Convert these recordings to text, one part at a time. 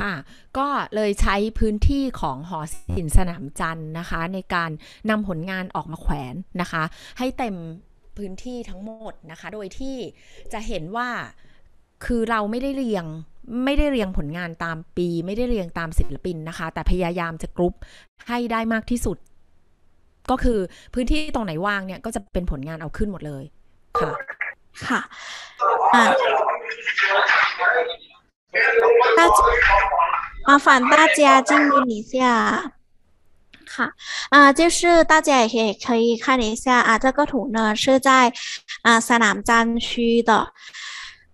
ค่ะก็เลยใช้พื้นที่ของหอศิลป์สนามจันทร์นะคะ ในการนำผลงานออกมาแขวนนะคะ ให้เต็มพื้นที่ทั้งหมดนะคะ โดยที่จะเห็นว่าคือเราไม่ได้เรียงไม่ได้เรียงผลงานตามปี ไม่ได้เรียงตามศิลปินนะคะ แต่พยายามจะกรุ๊ปให้ได้มากที่สุด ก็คือพื้นที่ตรงไหนว่างเนี่ยก็จะเป็นผลงานเอาขึ้นหมดเลย ค่ะค่ะ大，麻烦大家静音一下。好，啊，就是大家也可以看一下啊，这个图呢是在啊，三南战区的。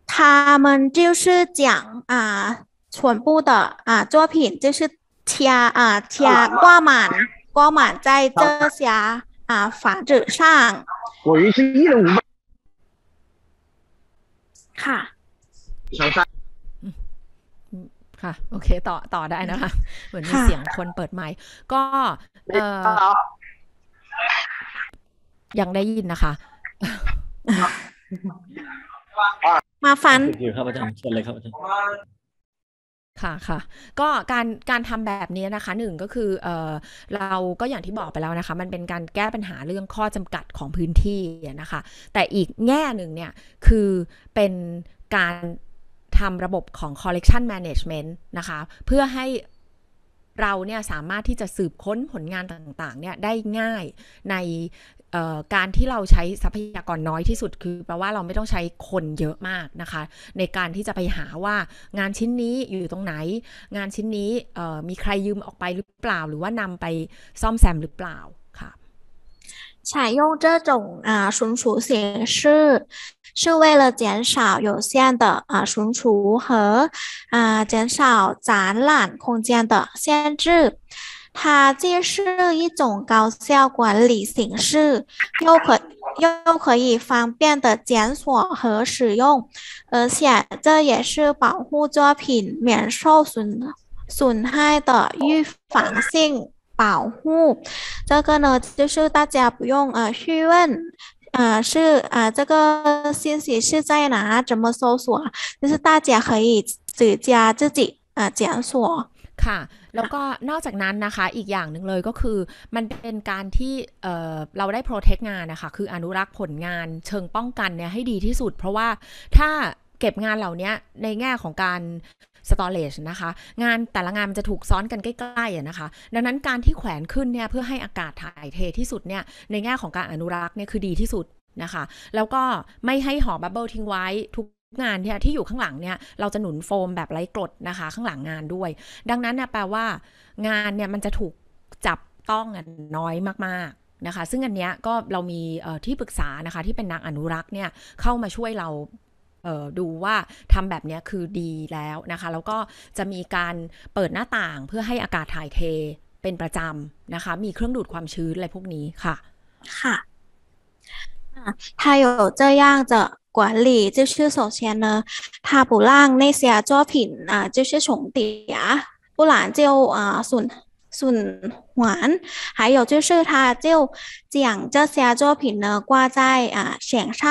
他们就是讲啊，全部的啊作品就是贴啊贴挂满挂满在这些啊房子上。我一是一人五百。卡。小三。ค่ะโอเค ต่อต่อได้นะคะ เหมือนมีเสียงคนเปิดไมค์ก็ยังได้ยินนะคะมาฟันอยู่ครับอาจารย์เชิญเลยครับอาจารย์ค่ะค่ะ ก็การการทำแบบนี้นะคะ หนึ่งก็คือ เออเราก็อย่างที่บอกไปแล้วนะคะ มันเป็นการแก้ปัญหาเรื่องข้อจำกัดของพื้นที่นะคะ แต่อีกแง่หนึ่งเนี่ย คือเป็นการทำระบบของ collection management นะคะ เพื่อให้เราเนี่ยสามารถที่จะสืบค้นผลงานต่างๆ เนี่ยได้ง่ายในการที่เราใช้ทรัพยากรน้อยที่สุดคือแปลว่าเราไม่ต้องใช้คนเยอะมากนะคะในการที่จะไปหาว่างานชิ้นนี้อยู่ตรงไหน งานชิ้นนี้มีใครยืมออกไปหรือเปล่า หรือว่านำไปซ่อมแซมหรือเปล่าค่ะใช้用这种啊纯储显示是为了减少有限的啊存储和啊减少展览空间的限制，它既是一种高效管理形式，又可又可以方便的检索和使用，而且这也是保护作品免受损损害的预防性保护。这个呢，就是大家不用啊去问。呃，是啊、呃，这个信息是在哪？怎么搜索？就是大家可以自家自己啊检索。ค่ะแล้วก็นอกจากนั้นนะคะอีกอย่างหนึ่งเลยก็คือมันเป็นการที่เเราได้โปรเทคงานนะคะคืออนุรักษ์ผลงานเชิงป้องกันเนี่ยให้ดีที่สุด เพราะว่าถ้าเก็บงานเหล่านี้ในแง่ของการสตอเรจนะคะ งานแต่ละงานมันจะถูกซ้อนกันใกล้ ๆ นะคะ ดังนั้นการที่แขวนขึ้นเนี่ยเพื่อให้อากาศถ่ายเทที่สุดเนี่ยในแง่ของการอนุรักษ์เนี่ยคือดีที่สุดนะคะแล้วก็ไม่ให้ห่อบับเบิลทิ้งไว้ทุกงานที่ที่อยู่ข้างหลังเนี่ยเราจะหนุนโฟมแบบไร้กรดนะคะข้างหลังงานด้วย ดังนั้นนยแปลว่า งานเนี่ยมันจะถูกจับต้องน้อยมากๆนะคะ ซึ่งอันเนี้ยก็เรามีที่ปรึกษานะคะที่เป็นนักอนุรักษ์เนี่ยเข้ามาช่วยเราดูว่าทำแบบนี้คือดีแล้วนะคะ แล้วก็จะมีการเปิดหน้าต่างเพื่อให้อากาศถ่ายเทเป็นประจำนะคะ มีเครื่องดูดความชื้นอะไรพวกนี้ค่ะค่ะ还有这样的管理，就是首先呢，它不让那些作品啊，就是重叠，不然就啊损损环，还有就是他就将这些作品呢挂在啊墙上，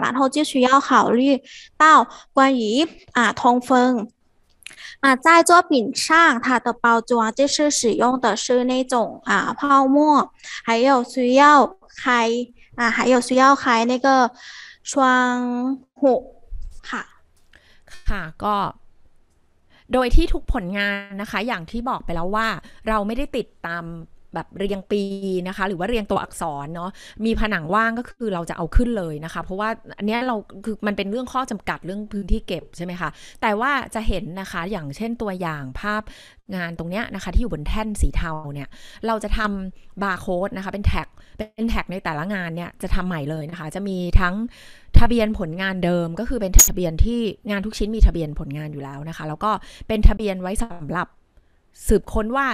然后就需要考虑到关于啊通风。啊，在作品上，它的包装就是使用的是那种啊泡沫，还有需要开啊，还有需要开那个窗户ค่ะ ค่ะก็โดยที่ทุกผลงานนะคะอย่างที่บอกไปแล้วว่าเราไม่ได้ติดตามแบบเรียงปีนะคะ หรือว่าเรียงตัวอักษรเนาะมีผนังว่างก็คือเราจะเอาขึ้นเลยนะคะ เพราะว่าอันนี้เราคือ มันเป็นเรื่องข้อจำกัดเรื่องพื้นที่เก็บใช่ไหมคะแต่ว่าจะเห็นนะคะอย่างเช่นตัวอย่างภาพงานตรงเนี้ยนะคะ ที่อยู่บนแท่นสีเทาเนี่ยเราจะทำบาร์โค้ดนะคะเป็นแท็กเป็นแท็กในแต่ละงานเนี่ยจะทำใหม่เลยนะคะ จะมีทั้งทะเบียนผลงานเดิมก็คือเป็นทะเบียนที่งานทุกชิ้นมีทะเบียนผลงานอยู่แล้วนะคะ แล้วก็เป็นทะเบียนไว้สำหรับสืบค้นว่า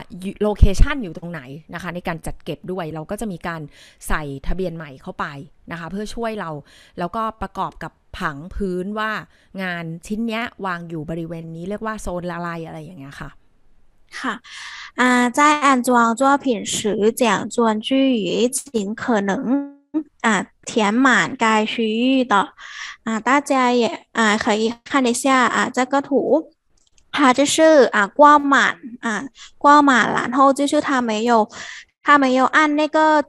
โลเคชันอยู่ตรงไหนนะคะ ในการจัดเก็บด้วยเราก็จะมีการใส่ทะเบียนใหม่เข้าไปนะคะ เพื่อช่วยเรา แล้วก็ประกอบกับผังพื้นว่า งานชิ้นนี้วางอยู่บริเวณนี้เรียกว่าโซนละลายอะไรอย่างเงี้ยค่ะ ค่ะ啊，在安装作品时，将专注于尽可能啊填满该区域的啊，大家也啊可以看一下啊这个图他就是啊挂满啊挂满然后就是他没有他没有按那个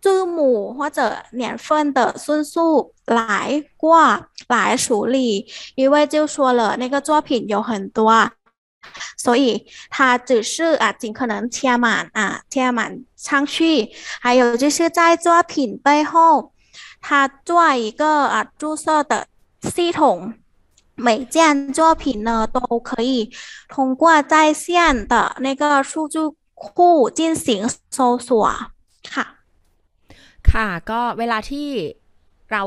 字母或者年份的顺序来挂来处理，因为就说了那个作品有很多，所以他只是啊尽可能贴满啊贴满上去，还有就是在作品背后他做一个啊注册的系统。每件作品呢都可以通过在线的那个数据库进行搜索ค่ะ ค่ะ ก็เวลาที่เรา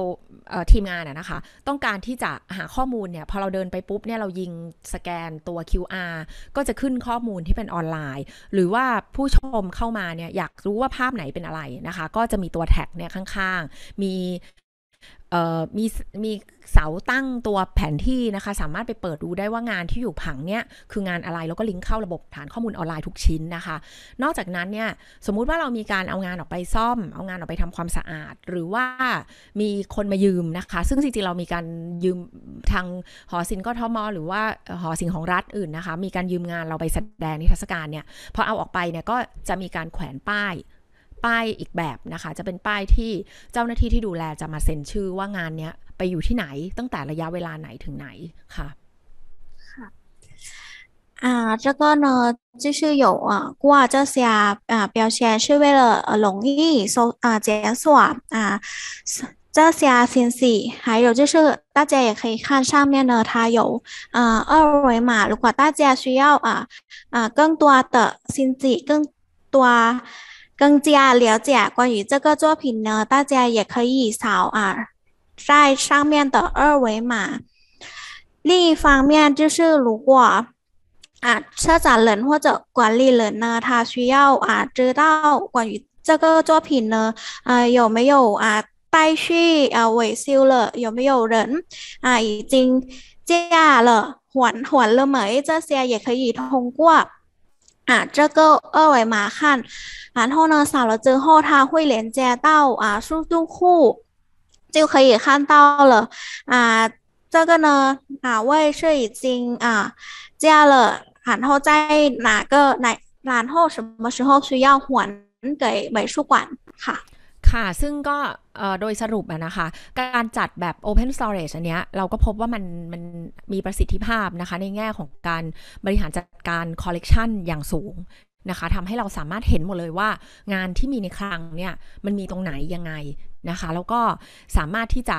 เทีมงานนะคะ ต้องการที่จะหาข้อมูลเนี่ย พอเราเดินไปปุ๊บเนี่ย เรายิงสแกนตัว QR ก็จะขึ้นข้อมูลที่เป็นออนไลน์ หรือว่าผู้ชมเข้ามาเนี่ย อยากรู้ว่าภาพไหนเป็นอะไรนะคะ ก็จะมีตัวแท็กเนี่ยข้างๆ มีมีมีเสาตั้งตัวแผนที่นะคะสามารถไปเปิดดูได้ว่างานที่อยู่ผังเนี่ยคืองานอะไรแล้วก็ลิงก์เข้าระบบฐานข้อมูลออนไลน์ทุกชิ้นนะคะ นอกจากนั้นเนี่ยสมมุติว่าเรามีการเอางานออกไปซ่อมเอางานออกไปทำความสะอาดหรือว่ามีคนมายืมนะคะ ซึ่งจริง ๆ เรามีการยืมทางหอศิลป์กทมหรือว่าหอศิลป์ของรัฐอื่นนะคะมีการยืมงานเราไปแสดงในเทศกาลเนี่ยพอเอาออกไปเนี่ยก็จะมีการแขวนป้ายป้ายอีกแบบนะคะ จะเป็นป้ายที่เจ้าหน้าที่ที่ดูแลจะมาเซ็นชื่อว่างานเนี้ยไปอยู่ที่ไหนตั้งแต่ระยะเวลาไหนถึงไหนค่ะค่่ะออาแล้วก็เน啊，อ个呢，就是有啊，挂这些啊标签是为了呃容易搜啊解锁啊这些信息，还有就是大家也可以看上面呢，它有啊二维码，如果大家需要啊啊更多的信息，更多。更加了解关于这个作品呢，大家也可以扫啊在上面的二维码。另一方面，就是如果啊车展人或者管理人呢，他需要啊知道关于这个作品呢啊有没有啊待续啊维修了，有没有人啊已经借了还还了没这些，也可以通过。啊，这个二维码看，然后呢，扫了之后，它会连接到啊数据库，就可以看到了。啊，这个呢，哪位是已经啊加了，然后在哪个哪，然后什么时候需要还给美术馆？哈。ค่ะ ซึ่งก็โดยสรุปนะคะ การจัดแบบ Open Storage อันนี้เราก็พบว่ามันมันมีประสิทธิภาพนะคะ ในแง่ของการบริหารจัดการคอลเลกชันอย่างสูงนะคะทำให้เราสามารถเห็นหมดเลยว่างานที่มีในคลังเนี่ยมันมีตรงไหนยังไงนะคะ แล้วก็สามารถที่จะ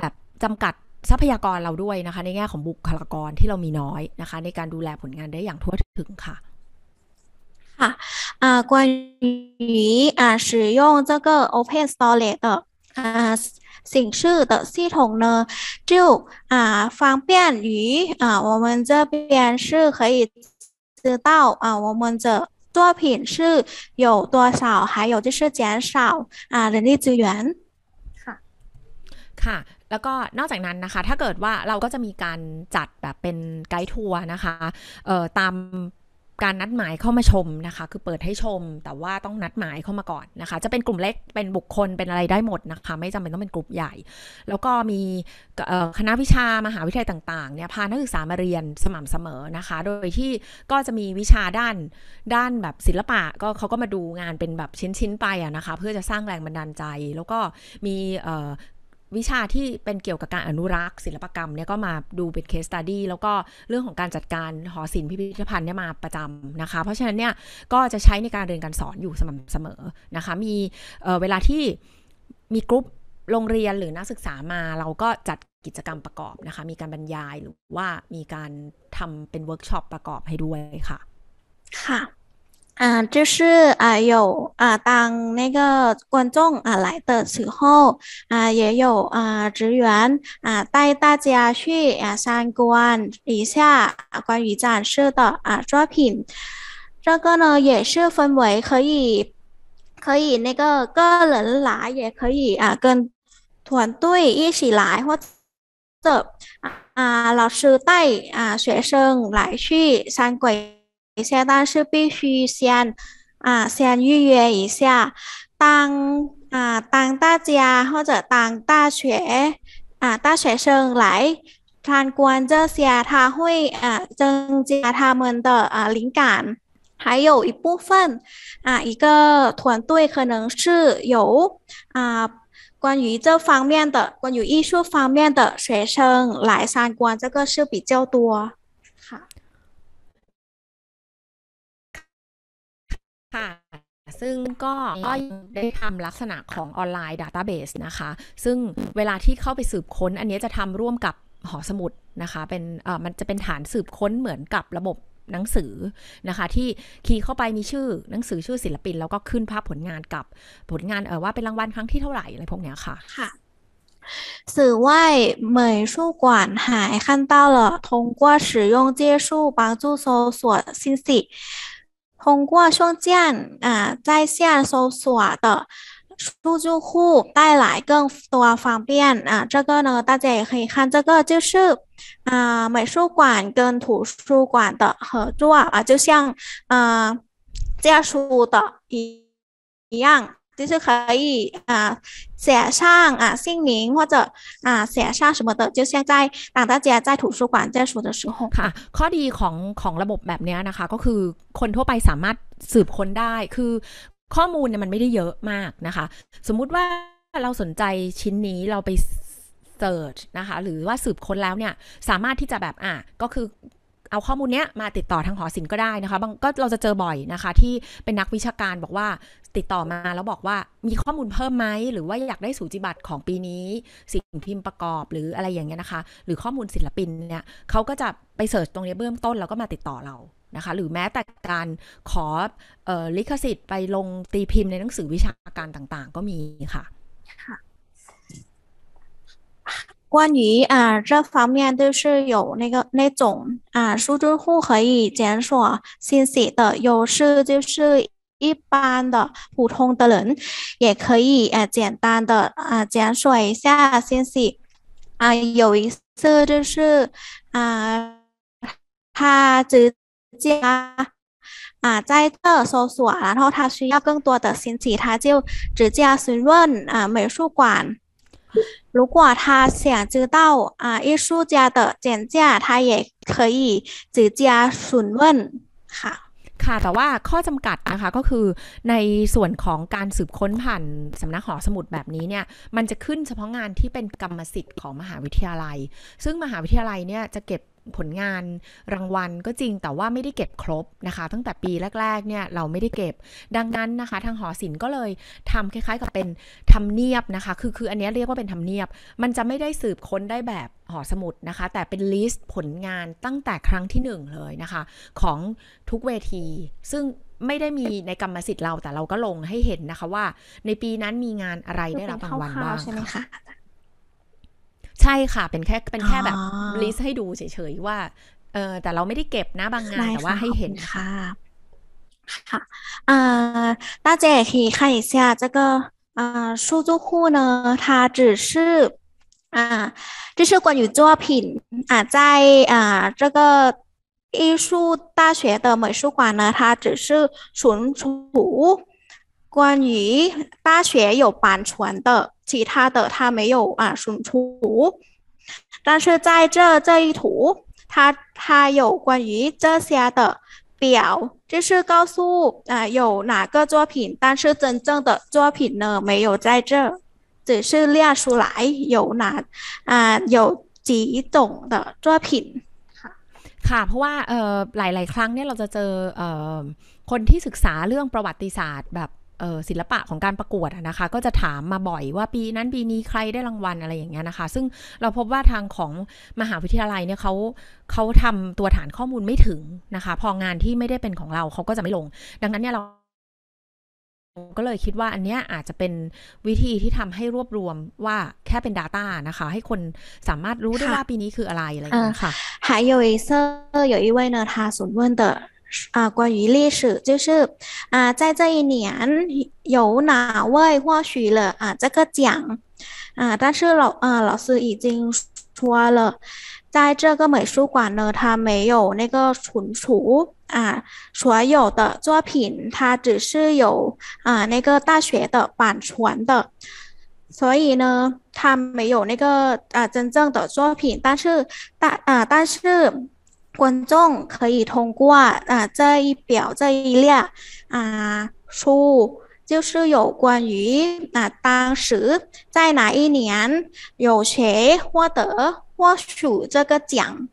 แบบจำกัดทรัพยากรเราด้วยนะคะ ในแง่ของบุคลากรที่เรามีน้อยนะคะ ในการดูแลผลงานได้อย่างทั่วถึงค่ะ ค่ะ啊，关于啊使用这个 Open Store a g 的啊形式的系统呢，就啊方便于啊我们这边是可以知道啊我们的作品是有多少，还有就是减少啊人力资源。哈，哈。แล้วก็นอกจากนั้นนะคะถ้าเกิดว่าเราก็จะมีการจัดแบบเป็นไกด์ทัวร์นะคะเอ่อตามการนัดหมายเข้ามาชมนะคะคือเปิดให้ชมแต่ว่าต้องนัดหมายเข้ามาก่อนนะคะ จะเป็นกลุ่มเล็กเป็นบุคคลเป็นอะไรได้หมดนะคะไม่จำเป็นต้องเป็นกลุ่มใหญ่ แล้วก็มีคณะวิชามหาวิทยาลัยต่าง ๆ เนี่ย พานักศึกษามาเรียนสม่ำเสมอนะคะ โดยที่ก็จะมีวิชาด้านด้านแบบศิลปะก็เขาก็มาดูงานเป็นแบบชิ้นๆไปอะนะคะเพื่อจะสร้างแรงบันดาลใจแล้วก็มีวิชาที่เป็นเกี่ยวกับการอนุรักษ์ ศิลปกรรมเนี่ยก็มาดูเป็นเคสตัดดี้แล้วก็เรื่องของการจัดการหอศิลป์พิพิธภัณฑ์เนี่ยมาประจำนะคะ เพราะฉะนั้นเนี่ยก็จะใช้ในการเรียนการสอนอยู่สม่ำเสมอนะคะ มีเวลาที่มีกลุ่มโรงเรียนหรือนักศึกษามา เราก็จัดกิจกรรมประกอบนะคะ มีการบรรยายหรือว่ามีการทำเป็นเวิร์กช็อปประกอบให้ด้วยค่ะค่ะ啊，就是啊，有啊，当那个观众啊来的时候啊，也有啊职员啊带大家去啊参观一下关于展示的啊作品。这个呢也是分为可以可以那个个人来，也可以啊跟团队一起来，或者啊老师带啊学生来去参观。下但是必须先啊，先预约一下。当啊当大家或者当大学啊大学生来参观这些他会啊增加他们的啊灵感，还有一部分啊一个团队可能是有啊关于这方面的关于艺术方面的学生来参观这个是比较多。ค่ะ ซึ่งก็ก็ได้ทำลักษณะของออนไลน์ดาต้าเบสนะคะ ซึ่งเวลาที่เข้าไปสืบค้นอันนี้จะทำร่วมกับหอสมุดนะคะเป็นเออมันจะเป็นฐานสืบค้นเหมือนกับระบบหนังสือนะคะที่คีย์เข้าไปมีชื่อหนังสือชื่อศิลปินแล้วก็ขึ้นภาพผลงานกับผลงานเออว่าเป็นรางวัลครั้งที่เท่าไหร่อะไรพวกเนี้ยค่ะค่ะสื่อว่าเหมย术馆还看到了通过使用技术帮助搜索信息通过创建啊在线搜索的数据库，带来更多方便啊。这个呢，大家也可以看，这个就是啊美术馆跟图书馆的合作啊，就像啊借书的一一样。就是可以啊写上啊姓名或者啊写上什么的，就现在当大家在图书馆在说的时候ค่ะ ข้อดีของของระบบแบบนี้นะคะ ก็คือคนทั่วไปสามารถสืบค้นได้ คือ ข้อมูลเนี่ยมันไม่ได้เยอะมากนะคะ สมมุติว่าเราสนใจชิ้นนี้เราไปเสิร์ชนะคะหรือว่าสืบค้นแล้วเนี่ยสามารถที่จะแบบอ่ะก็คือเอาข้อมูลเนี้ยมาติดต่อทางหอศิลป์ก็ได้นะคะบางก็เราจะเจอบ่อยนะคะ ที่เป็นนักวิชาการบอกว่าติดต่อมาแล้วบอกว่ามีข้อมูลเพิ่มไหมหรือว่าอยากได้สูจิบัตรของปีนี้สิ่งพิมพ์ประกอบหรืออะไรอย่างเงี้ยนะคะ หรือข้อมูลศิลปินเนี่ยเขาก็จะไปเสิร์ชตรงนี้เบื้องต้นแล้วก็มาติดต่อเรานะคะหรือแม้แต่การขออลิขสิทธิ์ ไปลงตีพิมพ์ในหนังสือวิชาการต่างๆ ก็มีค่ะ关于啊这方面，就是有那个那种啊，数据库可以检索信息的。有时就是一般的普通的人，也可以啊简单的啊检索一下信息。啊，有一次就是啊，他直接啊，在这搜索然后他需要更多的信息，他就直接询问啊美术馆。如果他想知道啊艺术家的简介，他也可以直接询问ค่ะค่ะแต่ว่าข้อจำกัดนะคะ ก็คือในส่วนของการสืบค้นผ่านสำนักหอสมุดแบบนี้เนี่ย มันจะขึ้นเฉพาะงานที่เป็นกรรมสิทธิ์ของมหาวิทยาลัย ซึ่งมหาวิทยาลัยเนี่ยจะเก็บผลงานรางวัลก็จริงแต่ว่าไม่ได้เก็บครบนะคะ ตั้งแต่ปีแรก ๆเนี่ยเราไม่ได้เก็บดังนั้นนะคะ ทางหอศิลป์ก็เลยทำคล้าย ๆ กับเป็นทำเนียบนะคะคือคืออันนี้เรียกว่าเป็นทำเนียบ มันจะไม่ได้สืบค้นได้แบบหอสมุดนะคะ แต่เป็นลิสต์ผลงานตั้งแต่ครั้งที่1เลยนะคะของทุกเวที ซึ่งไม่ได้มีในกรรมสิทธิ์เราแต่เราก็ลงให้เห็นนะคะว่า ในปีนั้นมีงานอะไรได้รับรางวัลบ้างใช่ไหมคะใช่ค่ะเป็นแค่เป็นแค่แบบ ลิสต์ให้ดูเฉยๆว่าเออแต่เราไม่ได้เก็บนะบางงาน แต่ว่าให้เห็นค่ะ ค่ะเอ่อ大家也可以看一下这个呃数字库呢，它只是啊，这是关于作品啊，在啊这个艺术大学的美术馆呢，它只是存储关于大学有版权的，其他的他没有啊，输出。但是在这这一图，他他有关于这些的表，就是告诉啊有哪个作品，但是真正的作品呢没有在这，只是列出来有哪啊有几种的作品。好，好，因呃，many m a n 呃，人去学习历ศิลปะของการประกวดนะคะ ก็จะถามมาบ่อยว่าปีนั้นปีนี้ใครได้รางวัลอะไรอย่างเงี้ยนะคะซึ่งเราพบว่าทางของมหาวิทยาลัยเนี่ยเขาเขาทำตัวฐานข้อมูลไม่ถึงนะคะ พองานที่ไม่ได้เป็นของเราเขาก็จะไม่ลง ดังนั้นเนี่ยเรา ก็เลยคิดว่าอันเนี้ยอาจจะเป็นวิธีที่ทำให้รวบรวมว่าแค่เป็น Data นะคะ ให้คนสามารถรู้ได้ว่าปีนี้คืออะไรอะไรอย่างเงี้ยค่ะหาย有一色有一位呢他询问的啊，关于历史，就是啊，在这一年有哪位获取了啊这个奖啊？但是老啊老师已经说了，在这个美术馆呢，它没有那个存储啊所有的作品，它只是有啊那个大学的版权的，所以呢，它没有那个啊真正的作品。但是，大啊但是。观众可以通过啊这一表这一列啊，输就是有关于啊当时在哪一年有谁获得获属这个奖。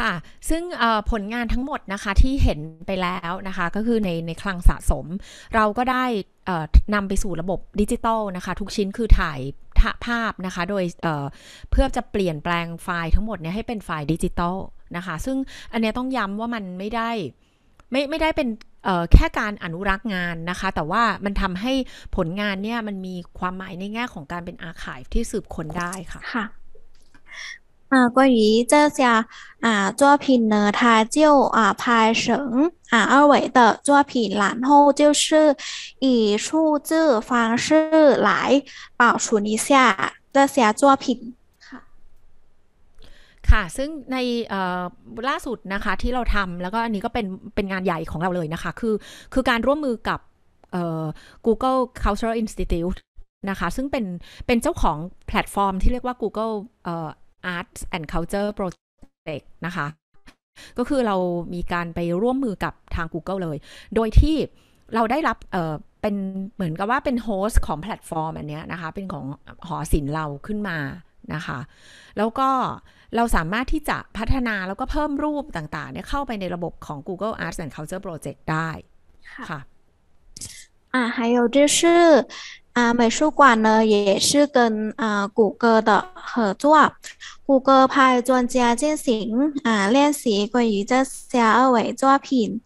ค่ะซึ่งผลงานทั้งหมดนะคะที่เห็นไปแล้วนะคะ ก็คือในในคลังสะสม เราก็ได้นำไปสู่ระบบดิจิตอลนะคะ ทุกชิ้นคือถ่ายภาพนะคะ โดยเพื่อจะเปลี่ยนแปลงไฟล์ทั้งหมดเนี่ยให้เป็นไฟล์ดิจิตอลนะคะ ซึ่งอันนี้ต้องย้ำว่ามันไม่ได้ไม่ไม่ได้เป็นแค่การอนุรักษ์งานนะคะ แต่ว่ามันทำให้ผลงานเนี่ยมันมีความหมายในแง่ของการเป็นอาคีฟที่สืบค้นได้ค่ะค่ะ啊，关于这些啊作品呢，他就啊拍成啊二维的作品，然后就是以数字方式来保存一下这些作品。ค่ะ ซึ่งในล่าสุดนะคะที่เราทำแล้วก็อันนี้ก็เป็นเป็นงานใหญ่ของเราเลยนะคะ คือคือการร่วมมือกับ Google Cultural Institute นะคะ ซึ่งเป็นเป็นเจ้าของแพลตฟอร์มที่เรียกว่า Google Arts and Culture Project นะคะ ก็คือเรามีการไปร่วมมือกับทาง Google เลย โดยที่เราได้รับเเป็นเหมือนกับว่าเป็นโฮสต์ของแพลตฟอร์ม อันนี้นะคะ เป็นของหอศิลป์เราขึ้นมานะคะ แล้วก็เราสามารถที่จะพัฒนาแล้วก็เพิ่มรูปต่างๆ เนี่ยเข้าไปในระบบของ Google Arts and Culture Project ได้ ค่ะ อ่า还有就是啊，美术馆呢也是跟啊谷歌的合作。谷歌派专家进行啊，练习关于这些二维作品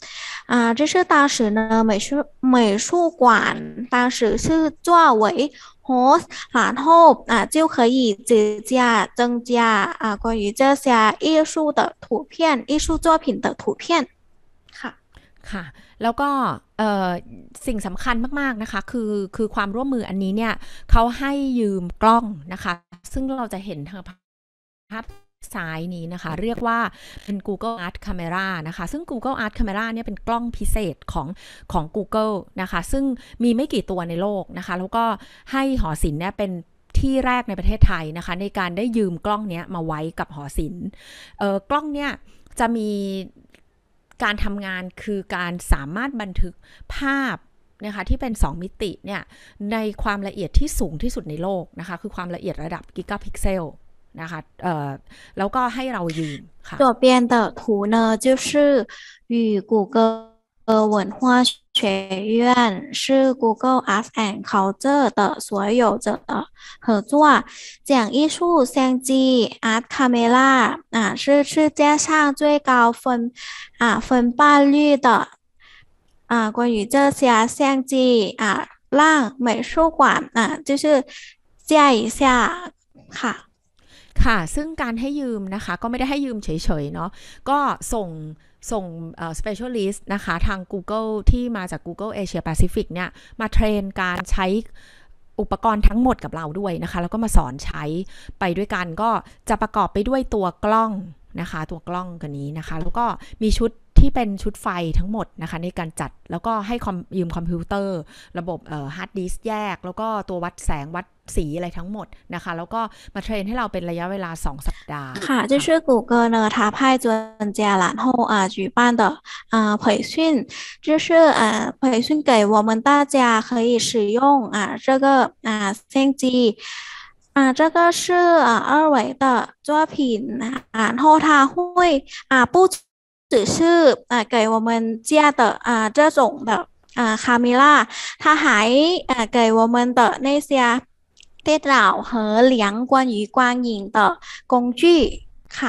啊，这是当时呢，美术美术馆当时是作为 host 然后啊，就可以增加增加啊，关于这些艺术的图片，艺术作品的图片。哈。哈。แล้วก็สิ่งสำคัญมากๆ นะคะคือคือความร่วมมืออันนี้เนี่ยเขาให้ยืมกล้องนะคะ ซึ่งเราจะเห็นทางภาพซ้ายนี้นะคะ เรียกว่าเป็น Google Art Camera นะคะซึ่ง Google Art Camera เนี่ยเป็นกล้องพิเศษของของ Google นะคะ ซึ่งมีไม่กี่ตัวในโลกนะคะ แล้วก็ให้หอศิลป์เนี่ยเป็นที่แรกในประเทศไทยนะคะในการได้ยืมกล้องเนี้ยมาไว้กับหอศิลป์กล้องเนี่ยจะมีการทำงานคือการสามารถบันทึกภาพนะคะ ที่เป็น 2 มิติเนี่ย ในความละเอียดที่สูงที่สุดในโลกนะคะ คือความละเอียดระดับกิกะพิกเซลนะคะ เอ่อ แล้วก็ให้เรายืนค่ะตัวเปลี่ยน的图呢就是与谷歌呃，文化学院是 Google Arts and Culture 的所有者的合作。讲艺术相机 Art Camera 啊是世界上最高分啊分辨率的啊。关于这些相机啊，让美术馆啊就是借一下ค่ะค่ะซึ่งการให้ยืมนะคะก็ไม่ได้ให้ยืมเฉยๆเนาะก็ส่งส่ง specialist นะคะ ทาง Google ที่มาจาก Google Asia Pacific เนี่ย มาเทรนการใช้อุปกรณ์ทั้งหมดกับเราด้วยนะคะ แล้วก็มาสอนใช้ไปด้วยกันก็จะประกอบไปด้วยตัวกล้องนะคะ ตัวกล้องกันนี้นะคะ แล้วก็มีชุดที่เป็นชุดไฟทั้งหมดนะคะในการจัดแล้วก็ให้ ยืมคอมพิวเตอร์ ระบบฮาร์ดดิสก์แยก แล้วก็ตัววัดแสงวัดสีอะไรทั้งหมดนะคะแล้วก็มาเทรนให้เราเป็นระยะเวลา 2 สัปดาห์ค่ะจะชื่อ这是谷歌呢它派专家然后啊举办的啊培训就是啊培训给我们大家可以使用啊这个啊相机啊，这个是啊二维的作品，然后它会啊不只是啊给我们家的啊这种的啊卡米拉，他还啊给我们的那些电脑和两关于光影的工具卡。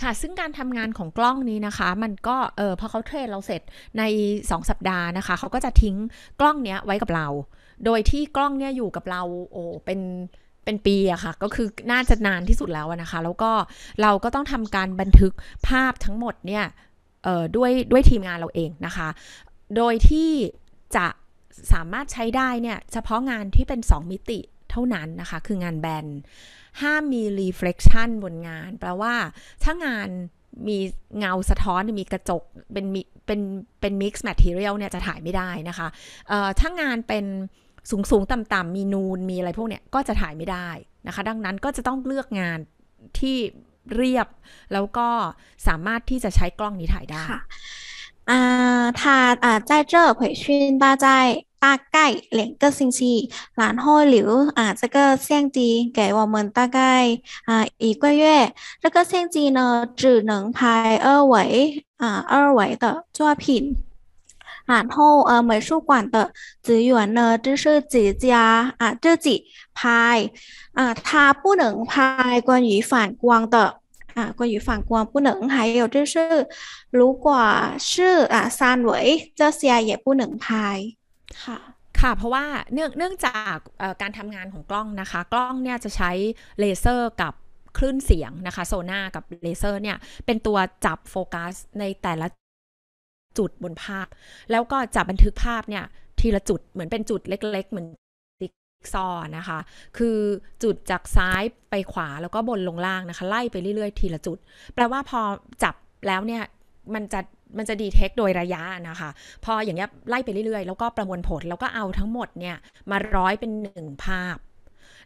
ค่ะ ซึ่งการทำงานของกล้องนี้นะคะ มันก็เออพอเขาเทรดเราเสร็จใน2สัปดาห์นะคะ เขาก็จะทิ้งกล้องเนี้ยไว้กับเรา โดยที่กล้องเนี้ยอยู่กับเราโอ้เป็นเป็นปีอะค่ะก็คือน่าจะนานที่สุดแล้วนะคะ แล้วก็เราก็ต้องทำการบันทึกภาพทั้งหมดเนี่ยด้วยด้วยทีมงานเราเองนะคะ โดยที่จะสามารถใช้ได้เนี่ยเฉพาะงานที่เป็น 2 มิติเท่านั้นนะคะ คืองานแบน ห้ามมี reflection บนงานแปลว่าถ้างานมีเงาสะท้อนมีกระจกเป็นเป็นเป็น mix material เนี่ยจะถ่ายไม่ได้นะคะถ้างานเป็นสูงสูงต่ำต่ำมีนูนมีอะไรพวกเนี้ยก็จะถ่ายไม่ได้นะคะ ดังนั้นก็จะต้องเลือกงานที่เรียบแล้วก็สามารถที่จะใช้กล้อง นี้ถ่ายได้อ่า他啊在这培训大概大概两个星期，然后留啊这个相机给我们大概啊一个月。这个相机呢，只能拍二维啊二维的作品。然后呃，美术馆的职员呢，就是只加啊自己拍啊，他不能拍关于反光的啊，关于反光不能。还有就是，如果是啊三维，这些也不能拍。ค่ะ ค่ะ เพราะว่าเนื่องเนื่องจากการทำงานของกล้องนะคะ กล้องเนี่ยจะใช้เลเซอร์กับคลื่นเสียงนะคะโซน่ากับเลเซอร์เนี่ย เป็นตัวจับโฟกัสในแต่ละจุดบนภาพแล้วก็จะบันทึกภาพเนี่ยทีละจุดเหมือนเป็นจุดเล็ก ๆ เหมือนติ๊กซอนะคะ คือจุดจากซ้ายไปขวาแล้วก็บนลงล่างนะคะไล่ไปเรื่อย ๆ ทีละจุด แปลว่าพอจับแล้วเนี่ยมันจะมันจะดีเทค โดยระยะนะคะ พออย่างเงี้ยไล่ไปเรื่อยๆ แล้วก็ประมวลผลแล้วก็เอาทั้งหมดเนี่ยมาร้อยเป็นหนึ่งภาพ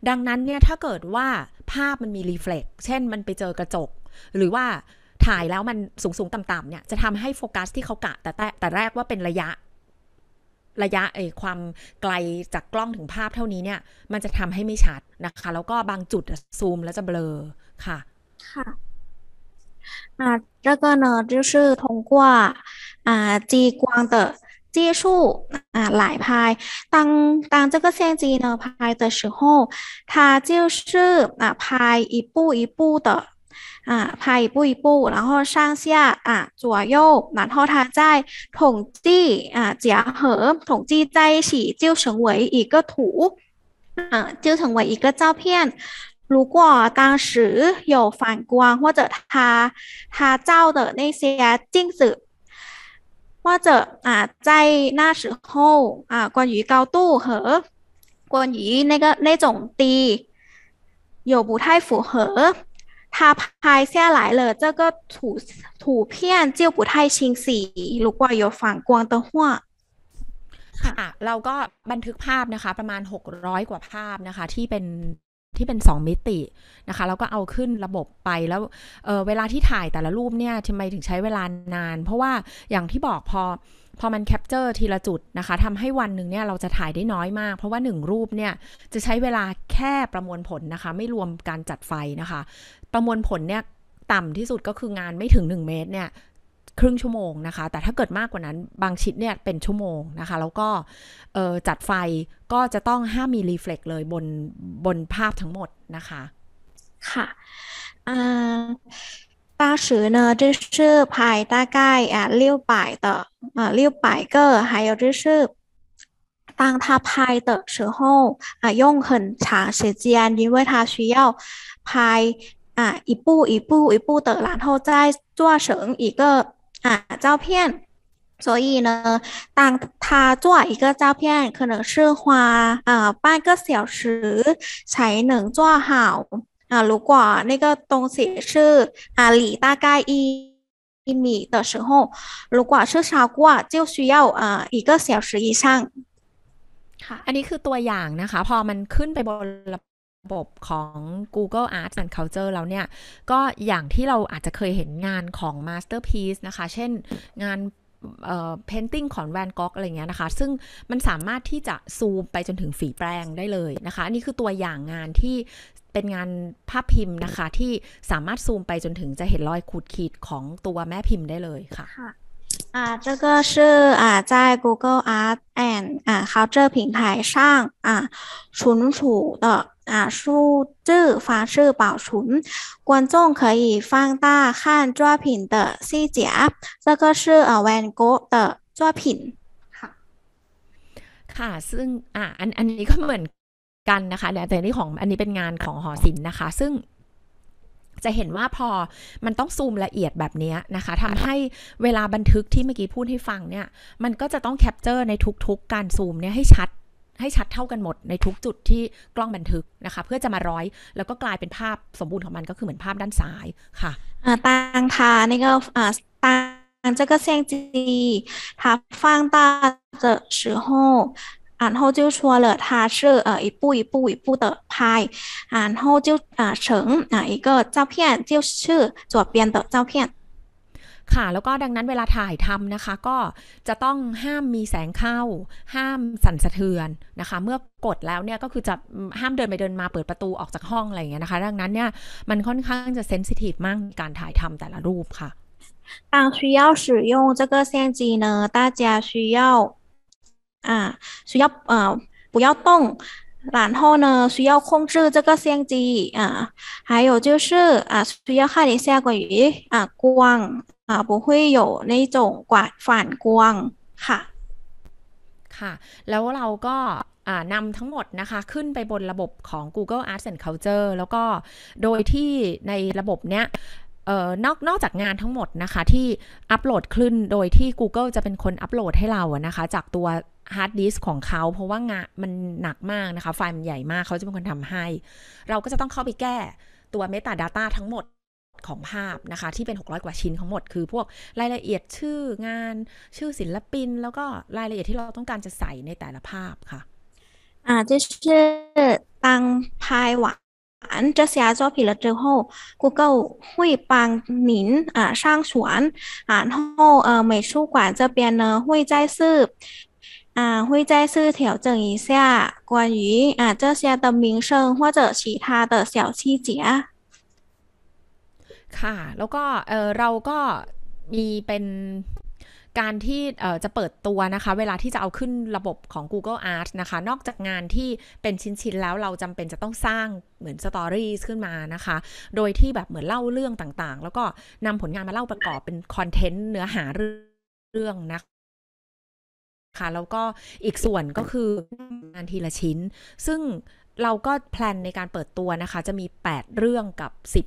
ดังนั้นเนี่ยถ้าเกิดว่าภาพมันมีรีเฟล็กเช่นมันไปเจอกระจก หรือว่าถ่ายแล้วมันสูงสูงต่ำต่ำเนี่ยจะทำให้โฟกัสที่เขากะแต่แต่แต่แรกว่าเป็นระยะระยะไอ้ความไกลจากกล้องถึงภาพเท่านี้เนี่ยมันจะทำให้ไม่ชัดนะคะ แล้วก็บางจุดซูมแล้วจะเบลอ ค่ะค่ะ่อ啊，这个呢就是通过啊激光的接触啊来拍。当当这个相机呢拍的时候，它就是啊拍一步一步的啊，排一步，然后上下啊，左右，然后它再统计啊，结合统计在一起，就成为一个图，啊，就成为一个照片。如果当时有反光或者他他照的那些镜子，或者啊，在那时候啊，关于高度和关于那个那种低。有不太符合。他拍下来了这个图图片就不太清晰如果有反光的话ค่ะ เราก็บันทึกภาพนะคะ ประมาณ 600 กว่าภาพนะคะ ที่เป็นที่เป็น2มิตินะคะ แล้วก็เอาขึ้นระบบไปแล้วเเวลาที่ถ่ายแต่ละรูปเนี่ยทำไมถึงใช้เวลานาน เพราะว่าอย่างที่บอกพอ พอมันแคปเจอร์ทีละจุดนะคะทำให้วันหนึ่งเนี่ยเราจะถ่ายได้น้อยมากเพราะว่า1รูปเนี่ยจะใช้เวลาแค่ประมวลผลนะคะ ไม่รวมการจัดไฟนะคะประมวลผลเนี่ย ต่ำที่สุดก็คืองานไม่ถึง 1 เมตรเนี่ย ครึ่งชั่วโมงนะคะ แต่ถ้าเกิดมากกว่านั้นบางชิ้นเนี่ยเป็นชั่วโมงนะคะ แล้วก็จัดไฟก็จะต้องห้ามมีรีเฟล็กเลยบน บนภาพทั้งหมดนะคะ ค่ะ八十呢，这是排大概啊六百的啊六百个，还有就是当他拍的时候啊用很长时间，因为他需要拍啊，一步一步一步的，然后再做成一个啊照片。所以呢，当他做一个照片，可能是花啊半个小时，才能做好啊。如果那个东西是啊离大概一米的时候，如果是超过，就需要啊一个小时以上。啊，你个多养子，当它们。到的时候，บบของ Google Arts and Culture แล้วเนี่ยก็อย่างที่เราอาจจะเคยเห็นงานของ Masterpiece นะคะ เช่นงานเ i n t i n g ของแวนก o อกอะไรเงี้ยนะคะ ซึ่งมันสามารถที่จะซูมไปจนถึงฝีแปรงได้เลยนะคะ อันนี้คือตัวอย่างงานที่เป็นงานภาพพิมพ์นะคะ ที่สามารถซูมไปจนถึงจะเห็นรอยขูดขีดของตัวแม่พิมพ์ได้เลยค่ะ ค่่ะอา这个是啊，在 Google Art and า Culture 平台上啊，存储的啊，数字方式保存。观众可以放大看作品的细节。这个是呃 Van Gogh 的作品。ค่ะ ค่ะ ซึ่ง อ่ะอันอันนี้ก็เหมือนกันนะคะแต่นี่ของ อันนี้เป็นงานของ หอศิลป์นะคะ ซึ่ง จะเห็นว่าพอ มันต้องซูมละเอียดแบบนี้นะคะทำให้ เวลาบันทึกที่เมื่อกี้พูดให้ฟังเนี่ยมันก็จะต้องแคปเจอร์ในทุกๆกการซูมเนี่ยให้ชัดให้ชัดเท่ากันหมดในทุกจุดที่กล้องบันทึกนะคะเพื่อจะมาร้อยแล้วก็กลายเป็นภาพสมบูรณ์ของมันก็คือเหมือนภาพด้านซ้าย ค่ะต่างค่ะนี่ก็ต่าง这个相机它放大的时候然后就说了，它是呃一步一步一步的拍，然后就啊、呃、成啊、一个照片，就是左边的照片。ค่ะแล้วก็ดังนั้นเวลาถ่ายทำนะคะ ก็จะต้องห้ามมีแสงเข้า ห้ามสั่นสะเทือนนะคะ เมื่อกดแล้วเนี่ยก็คือจะห้ามเดินไปเดินมาเปิดประตูออกจากห้องอะไรอย่างเงี้ยนะคะ ดังนั้นเนี่ยมันค่อนข้างจะเซนซิทีฟมากการถ่ายทำแต่ละรูปค่ะ当需要使用这个相机呢，大家需要啊，需要呃不要动，然后呢需要控制这个相机啊，还有就是啊需要看一下关于啊光啊不会有那种管反光ค่ะ ค่ะ แล้วเราก็นำทั้งหมดนะคะ ขึ้นไปบนระบบของ Google Arts and Culture แล้วก็โดยที่ในระบบเนี้ยนอกนอกจากงานทั้งหมดนะคะ ที่อัปโหลดขึ้น โดยที่ Google จะเป็นคนอัปโหลดให้เราอะนะคะ จากตัวฮาร์ดดิสของเขา เพราะว่างานมันหนักมากนะคะ ไฟล์มันใหญ่มาก เขาจะเป็นคนทำให้ เราก็จะต้องเข้าไปแก้ตัว Metadata ทั้งหมดของภาพนะคะที่เป็น 600 กว่าชิ้นทั้งหมดคือพวกรายละเอียดชื่องานชื่อศิลปินแล้วก็รายละเอียดที่เราต้องการจะใส่ในแต่ละภาพค่ะอาจจะชื่อตังไทยหวานอันจะเสียจอผิดละเจอหโฮกูเกิลหุ่ยปังหนินอ่าสร้างสวนอ่านห้เอ่อไม่ชู้กว่าจะเปลี่ยนเนอหุ่ยใจซื้อ่าหุ่ยใจซื้อแถวเจิงอีเซียกวนยีอ่าจะเซียตมิงเชิงว่าจะฉีทาเตอเสี่ยวชีเจียค่ะแล้วก็เราก็มีเป็นการที่จะเปิดตัวนะคะ เวลาที่จะเอาขึ้นระบบของ Google Art นะคะ นอกจากงานที่เป็นชิ้น ๆแล้วเราจำเป็นจะต้องสร้างเหมือนสตอรี่ขึ้นมานะคะ โดยที่แบบเหมือนเล่าเรื่องต่างๆ แล้วก็นำผลงานมาเล่าประกอบเป็นคอนเทนต์เนื้อหาเรื่องนะคะะแล้วก็อีกส่วนก็คืองานทีละชิ้น ซึ่งเราก็แพลนในการเปิดตัวนะคะจะมี8เรื่องกับ10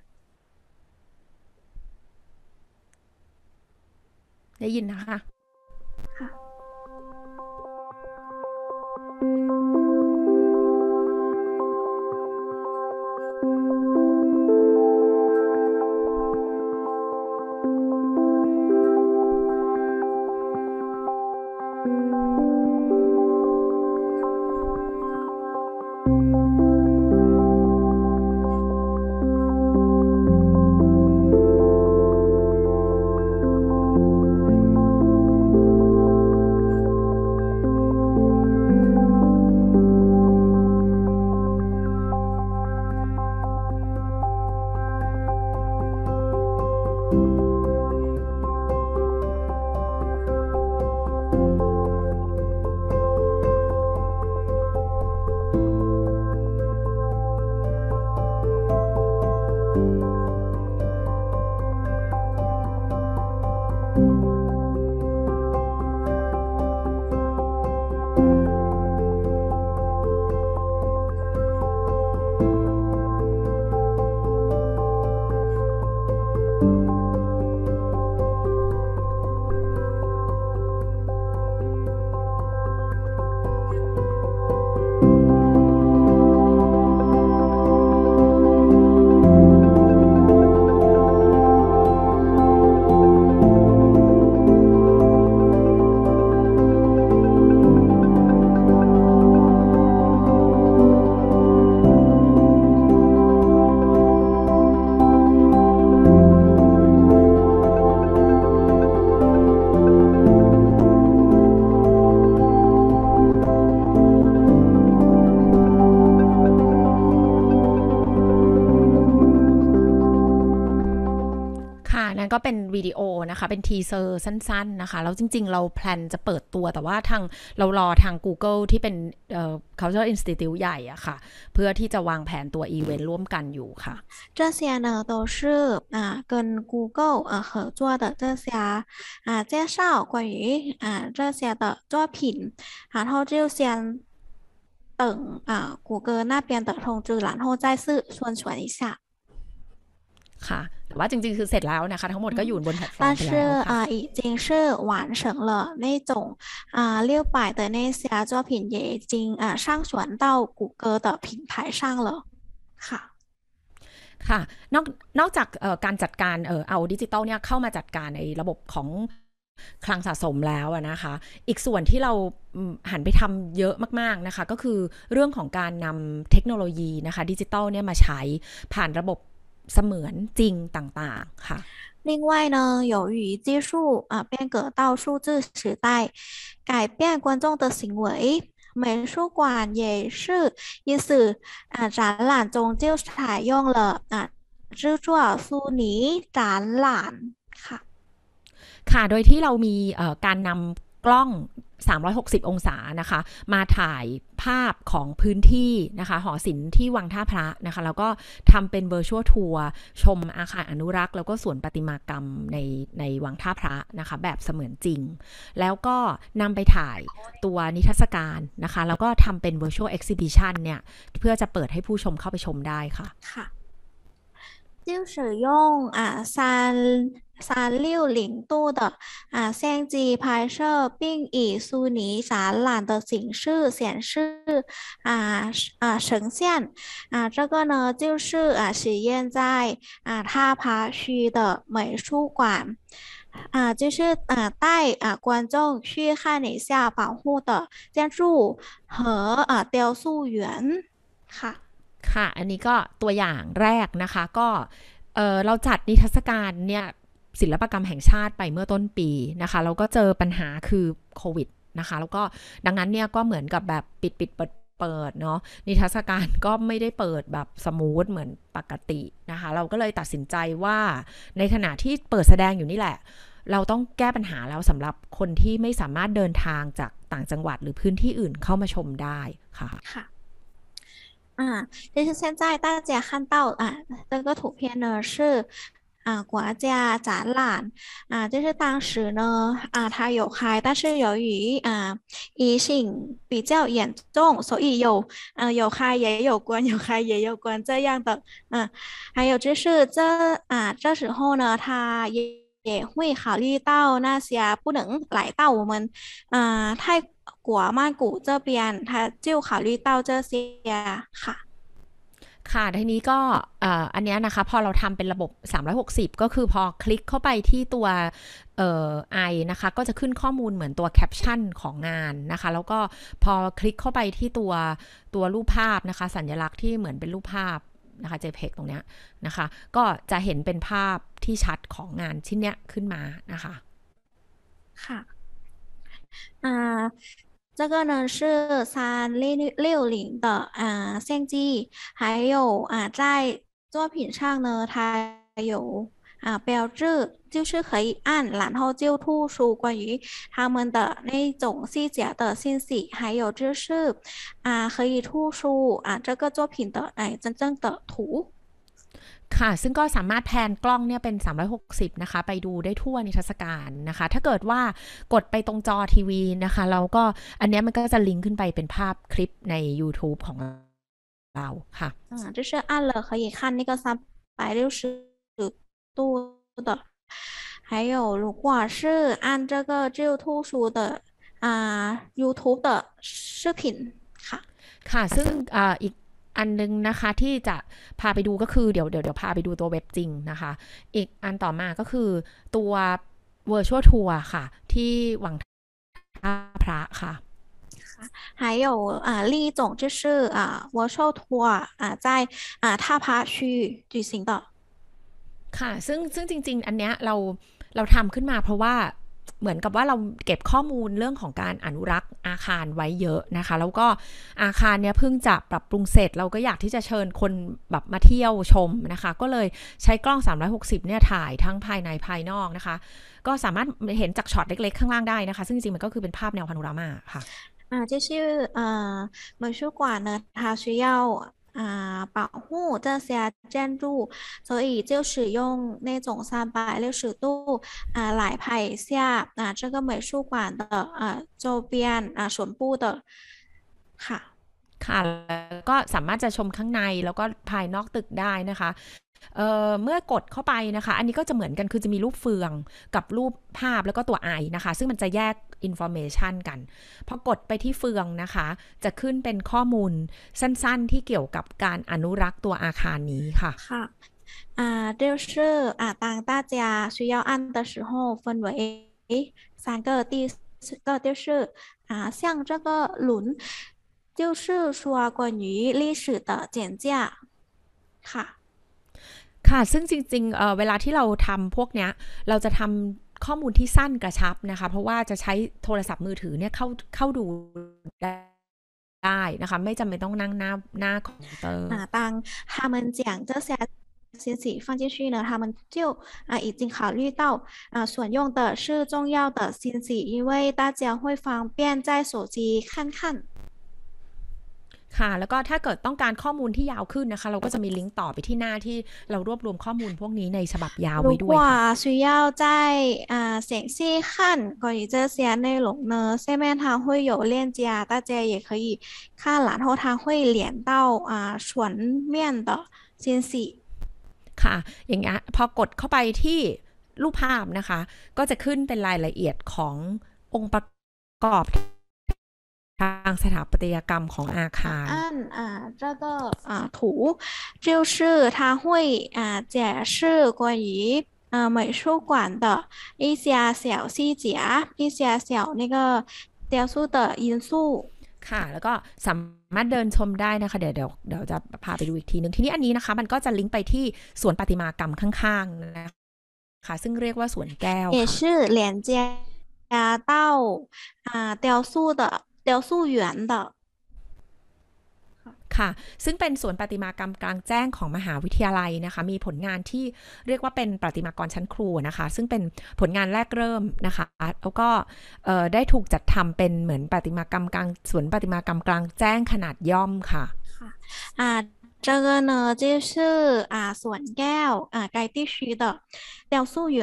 ได้ยินนะคะเป็นทีเซอร์สั้น ๆ นะคะแล้วจริงๆเราแพลนจะเปิดตัวแต่ว่าทาง เรารอทาง Google ที่เป็นเอ่อ Cultural Institute ใหญ่อะค่ะ เพื่อที่จะวางแผนตัวอีเวนต์ร่วมกันอยู่ค่ะ这些呢都是啊跟 Google 呃合作的这些啊介绍关于啊这些的作品然后就先等啊谷歌那边的通知然后再次宣传一下ค่ะแต่ว่าจริงๆคือเสร็จแล้วนะคะทั้งหมดก็อยู่บนแพลตฟอร์มไปแล้วค่ะ已经是ต่ากูเก百的那些作品也已经啊上传到谷าง平台上了ค่ะค่ะนอกนอกจากการจัดการเอาดิจิตอลเนี่ยเข้ามาจัดการในระบบของคลังสะสมแล้วนะคะอีกส่วนที่เราหันไปทำเยอะมากๆนะคะ ก็คือเรื่องของการนำเทคโนโลยีนะคะ ดิจิตอลเนี่ยมาใช้ผ่านระบบเสมือนจริงต่างๆค่ะ另外呢，由于技术啊变革到数字时代，改变观众的行为，美术馆也是因此啊展览中就采用了啊制作苏尼展览ค่ะค่ะโดยที่เรามีการนำกล้อง 360 องศานะคะ มาถ่ายภาพของพื้นที่นะคะ หอศิลป์ที่วังท่าพระนะคะ แล้วก็ทำเป็นเวอร์ชวลทัวร์ชมอาคารอนุรักษ์ แล้วก็สวนประติมากรรมใน ในวังท่าพระนะคะ แบบเสมือนจริง แล้วก็นำไปถ่ายตัวนิทรรศการนะคะ แล้วก็ทำเป็นเวอร์ชวลเอ็กซิบิชันเนี่ย เพื่อจะเปิดให้ผู้ชมเข้าไปชมได้ค่ะ ค่ะ就使用啊三三六零度的啊相机拍摄，并以虚拟展览的形式显示啊啊呈现啊这个呢就是啊实验在啊他爬区的美术馆。啊，就是啊，带啊观众去看一下保护的建筑和啊雕塑园ค่ะค่ะ อันนี้ก็ตัวอย่างแรกนะคะก็เออเราจัดนิทรรศการเนี่ยศิลปกรรมแห่งชาติไปเมื่อต้นปีนะคะแล้วก็เจอปัญหาคือโควิดนะคะ แล้วก็ดังนั้นเนี่ยก็เหมือนกับแบบปิดปิดเปิดเปิดเนาะนิทรรศการก็ไม่ได้เปิดแบบสมูทเหมือนปกตินะคะ เราก็เลยตัดสินใจว่าในขณะที่เปิดแสดงอยู่นี่แหละ เราต้องแก้ปัญหาแล้วสำหรับคนที่ไม่สามารถเดินทางจากต่างจังหวัดหรือพื้นที่อื่นเข้ามาชมได้ค่ะค่ะอ่่าาเเ้้นนนใตจ็ูกเพียนเนอร์ชื่อ啊，国家展览啊，就是当时呢啊，它有开，但是由于啊疫情比较严重，所以有嗯，有开，也有关，有开也有关这样的。嗯，还有就是这啊这时候呢，它也也会考虑到那些不能来到我们啊泰国曼谷这边，它就考虑到这些哈。ค่ะ ทีนี้ก็อันนี้นะคะ พอเราทำเป็นระบบ360 ก็คือพอคลิกเข้าไปที่ตัวไอนะคะ ก็จะขึ้นข้อมูลเหมือนตัวแคปชั่น ของงานนะคะ แล้วก็พอคลิกเข้าไปที่ตัวตัวรูปภาพนะคะ สัญลักษณ์ที่เหมือนเป็นรูปภาพนะคะ JPEG ตรงเนี้ยนะคะ ก็จะเห็นเป็นภาพที่ชัดของงานชิ้นเนี้ยขึ้นมานะคะ ค่ะ这个呢是三六六零的啊相机，还有啊在作品上呢，它有啊标志，就是可以按，然后就吐出关于他们的那种细节的信息，还有就是啊可以吐出啊这个作品的哎真正的图。ค่ะ ซึ่งก็สามารถแพนกล้องเนี่ยเป็น 360 นะคะ ไปดูได้ทั่วในทศการนะคะ ถ้าเกิดว่ากดไปตรงจอทีวีนะคะ เราก็อันนี้มันก็จะลิงก์ขึ้นไปเป็นภาพคลิปใน YouTube ของเราค่ะอ่า就是按了可以看那个360度的还有，如果是按这个只有图书的啊、呃、YouTube 的视频ค่ะ ค่ะ ซึ่งออีกอันนึงนะคะที่จะพาไปดูก็คือเดี๋ยวเดี๋ยวเดี๋ยวพาไปดูตัวเว็บจริงนะคะ อีกอันต่อมาก็คือตัว virtual tour ค่ะ ที่หวังท่าพระค่ะ还有啊，另一种就是啊，virtual tour 啊，在啊ท่าพระ区域举行的。ค่ะซึ่งซึ่งจริง ๆ อันเนี้ยเราเราทำขึ้นมาเพราะว่าเหมือนกับว่าเราเก็บข้อมูลเรื่องของการอนุรักษ์อาคารไว้เยอะนะคะ แล้วก็อาคารเนี้ยเพิ่งจะปรับปรุงเสร็จ เราก็อยากที่จะเชิญคนแบบมาเที่ยวชมนะคะ ก็เลยใช้กล้อง 360 เนี่ยถ่ายทั้งภายในภายนอกนะคะ ก็สามารถเห็นจากช็อตเล็กๆข้างล่างได้นะคะ ซึ่งจริงๆ มันก็คือเป็นภาพแนวพานูรามาค่ะ อ่าจ้่ชื่อเอ่อมือชั่วกว่าเนอทาชิเยา啊，保护这些建筑，所以就使用那种三百六十度啊来拍一下啊这个美术馆的啊周边啊全部的ค่ะ ค่ะแล้วก็สามารถจะชมข้างในแล้วก็ภายนอกตึกได้นะคะเเมื่อกดเข้าไปนะคะ อันนี้ก็จะเหมือนกันคือจะมีรูปเฟืองกับรูปภาพแล้วก็ตัวไอนะคะ ซึ่งมันจะแยกอินโฟเมชันกัน พอกดไปที่เฟืองนะคะ จะขึ้นเป็นข้อมูลสั้น ๆที่เกี่ยวกับการอนุรักษ์ตัวอาคารนี้ค่ะ ค่ะ อ่าเ่ออชา就是า当大家需要按的时候分为三个第四个就是啊，像这个轮，就是说关于历史的简介ค่ะค่ะซึ่งจริงๆเเวลาที่เราทำพวกเนี้ย เราจะทำข้อมูลที่สั้นกระชับนะคะ เพราะว่าจะใช้โทรศัพท์มือถือเนี่ยเข้าเข้าดูได้นะคะ ไม่จำเป็นต้องนั่งหน้าหน้าคอมพิวเตอร์啊当他们讲这些信息放进去呢，他们就啊已经考虑到啊选用的是重要的信息，因为大家会方便在手机看看。ค่ะแล้วก็ถ้าเกิดต้องการข้อมูลที่ยาวขึ้นนะคะ เราก็จะมีลิงก์ต่อไปที่หน้าที่เรารวบรวมข้อมูลพวกนี้ในฉบับยาวไว้ด้วยค่ะว่าสุยาวใจอ่าเสียงซีขั้นก่อนทีจะเสียในหลงเนอเสซแม่ทางห้วยโยเลียนจียตาเจียเเเอขี่าาาาหหหลนนทง้ววยยตสเมียนต่อเซียนสี่ค่ะอย่างเงี้ยพอกดเข้าไปที่รูปภาพนะคะ ก็จะขึ้นเป็นรายละเอียดขององค์ประกอบทางสถาปัตยกรรมของอาคารอันอ่า这个啊图就是它会啊解释关于啊美术馆的一些小细节一些小那个雕塑的因素ค่ะ แล้วก็สามารถเดินชมได้นะคะ เดี๋ยวเดี๋ยวเดี๋ยวจะพาไปดูอีกทีนึงทีนี้อันนี้นะคะ มันก็จะลิงก์ไปที่สวนปฏิมากรรมข้างๆ นะคะซึ่งเรียกว่าสวนแก้วือห่จเเต้าี也是连接到啊ต่的雕塑园的ค่ะ ซึ่งเป็นสวนประติมากรรมกลางแจ้งของมหาวิทยาลัยนะคะ มีผลงานที่เรียกว่าเป็นประติมากรชั้นครูนะคะ ซึ่งเป็นผลงานแรกเริ่มนะคะแล้วก็ได้ถูกจัดทำเป็นเหมือนประติมากรรมกลางสวนประติมากรรมกลางแจ้งขนาดย่อมค่ะ ค่ะอ่า这个呢，就是啊，笋เน该地区的雕塑园，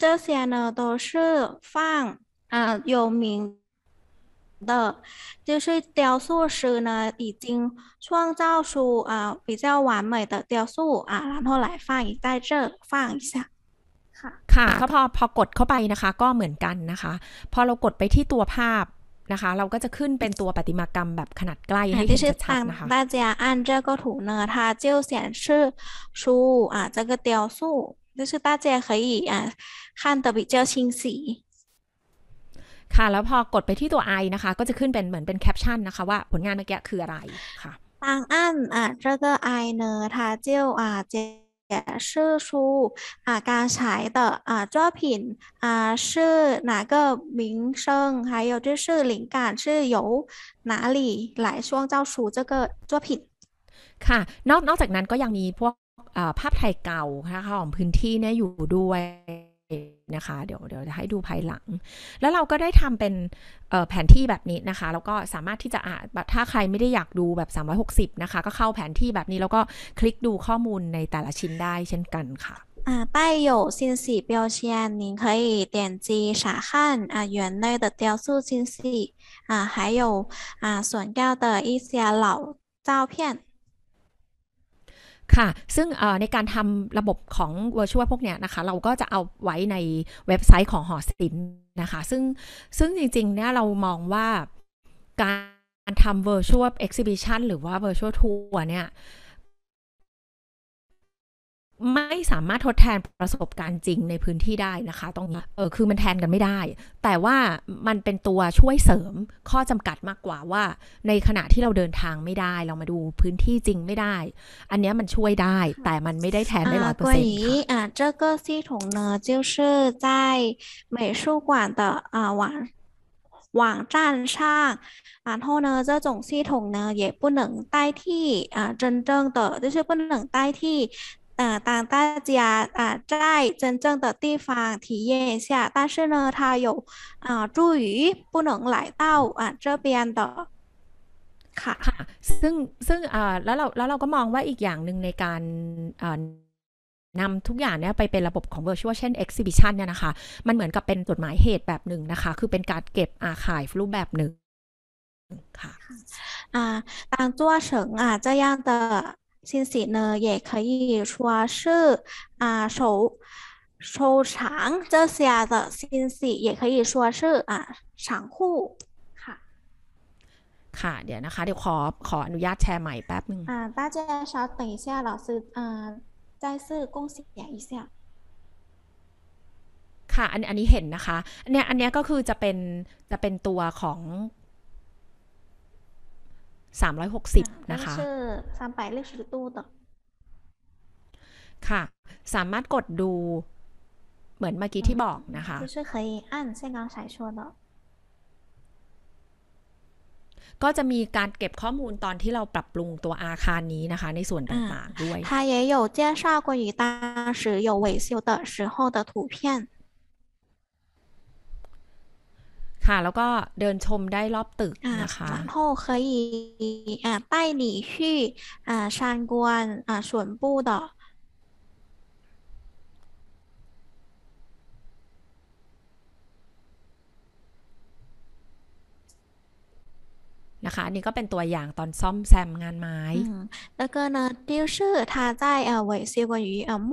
这些呢都是放啊，有名的就是雕塑师呢，已经创造出啊比较完美的雕塑啊，然后来放一在这放一下。ค่ะเขาพอพอกดเข้าไปนะคะ ก็เหมือนกันนะคะ พอเรากดไปที่ตัวภาพนะคะ เราก็จะขึ้นเป็นตัวปฏิมากรรมแบบขนาดใกล้ให้เห็นชัดนะคะ大家按这个图呢，它就显示出啊这个雕塑，就是大家可以啊看得比较清晰。ค่ะ แล้วพอกดไปที่ตัว i นะคะ ก็จะขึ้นเป็นเหมือนเป็นแคปชั่นนะคะว่าผลงานเมื่อกี้คืออะไรค่ะบางอันอ่ะเจ้า这个 i ื它อ啊ูอ่ะการใช้的啊作品啊是哪个名称还有就是灵感是由哪里来创造出这个作品ค่ะนอกนอกจากนั้นก็ยังมีพวกภาพไทยเก่านะคะของพื้นที่เนี่ยอยู่ด้วยนะคะเดี๋ยวเดี๋ยวจะให้ดูภายหลัง แล้วเราก็ได้ทำเป็นแผนที่แบบนี้นะคะแล้วก็สามารถที่จะอ่านถ้าใครไม่ได้อยากดูแบบ360นะคะก็เข้าแผนที่แบบนี้แล้วก็คลิกดูข้อมูลในแต่ละชิ้นได้เช่นกันค่ะ啊，带有信息标签，您可以点击查看啊园内的雕塑信息啊，还有啊损掉的一些老照片。ค่ะ ซึ่งในการทำระบบของเวอร์ชวลพวกเนี้ยนะคะ เราก็จะเอาไว้ในเว็บไซต์ของหอศิลป์นะคะ ซึ่ง ซึ่งจริง ๆ เนี่ยเรามองว่าการทำเอร์ชวลเอ็กซิบิชันหรือว่าเวอร์ชวลทัวร์เนี่ยไม่สามารถทดแทนประสบการณ์จริงในพื้นที่ได้นะคะตรงนี้เออคือมันแทนกันไม่ได้ แต่ว่ามันเป็นตัวช่วยเสริมข้อจำกัดมากกว่าว่า ในขณะที่เราเดินทางไม่ได้เรามาดูพื้นที่จริงไม่ได้ อันนี้มันช่วยได้แต่มันไม่ได้แทนได้ร้อยเปอร์เซ็นต์ค่ะอ่า这个系统呢就是在美术馆的啊网网站上，然后呢，这种系统呢也不能代替啊真正的，就是不能代替呃，当大家啊在真正的地方体验一下，但是呢，它有啊助于不能来到啊这边的ค่ะ ซึ่งซึ่งอ่าแล้วเราแล้วเราก็มองว่าอีกอย่างหนึ่งในการอ่านำทุกอย่างเนี้ยไปเป็นระบบของ virtual เช่น exhibition เนี่ยนะคะ มันเหมือนกับเป็นจดหมายเหตุแบบหนึ่งนะคะ คือเป็นการเก็บอาขายรูปแบบหนึ่ง ค่ะอ่าตงัวเิ当อ่า这样的信息呢，也可以说是啊收收藏这些的信息，也可以说是啊仓库。ค่ะเดี๋ยวนะคะเดี๋ยวขอขออนุญาตแชร์ใหม่แป๊บหนึ่งอ่าต家เ等ียห师อ่า再次共享一下ค่ะอันอันนี้เห็นนะคะเนี่ยอันเนี้ยก็คือจะเป็นจะเป็นตัวของสามร้อยหกสิบนะคะ38เลขชุดตู้ต่อ ค่ะ สามารถกดดูเหมือนเมื่อกี้ที่บอกนะคะสายชวน港彩说的ก็จะมีการเก็บข้อมูลตอนที่เราปรับปรุงตัวอาคารนี้นะคะ ในส่วนต่างๆด้วย他也有介绍关于当时有维修的时候的图片ค่ะ แล้วก็เดินชมได้รอบตึกนะคะ然后可以啊带你去啊参观啊าช的นะคะ อันนี้ก็เป็นตัวอย่างตอนซ่อมแซมงานไม้แล้วก็นเ่呢就是它在啊维修关于啊木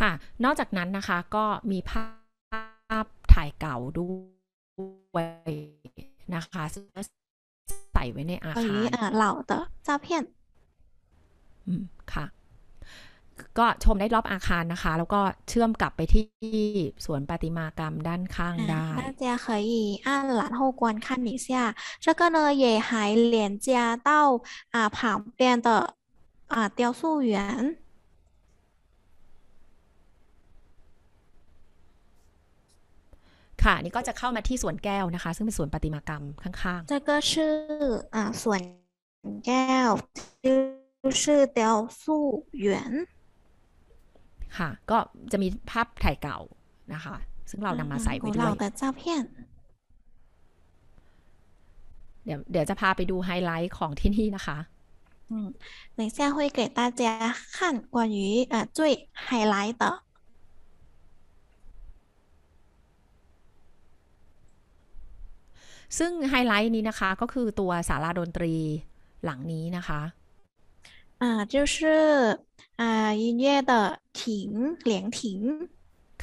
ค่ะ นอกจากนั้นนะคะก็มีภาพถ่ายเก่าด้วยนะคะ ใส่ไว้ในอาคารเหล่าเตอจ้าเพียนค่ะ ก็ชมได้รอบอาคารนะคะ แล้วก็เชื่อมกลับไปที่สวนประติมากรรมด้านข้างได้大家可以按然后观看一下这个呢也还连接到啊旁边的啊雕塑园ค่ะ นี่ก็จะเข้ามาที่สวนแก้วนะคะ ซึ่งเป็นสวนปฏิมากรรมข้างๆก็ออ่าสวนแก้ว ชื่อเสู่หยวน ค่ะ ก็จะมีภาพถ่ายเก่านะคะ ซึ่งเรานำมาใส่ไว้ด้วย เดี๋ยวเดี๋ยวจะพาไปดูไฮไลท์ของที่นี่นะคะว等一下会给大家看关于呃最 highlight 的ซึ่งไฮไลท์นี้นะคะก็คือตัวสาราดนตรีหลังนี้นะคะ อ่า就是อ่า音乐的亭เหลียงถิง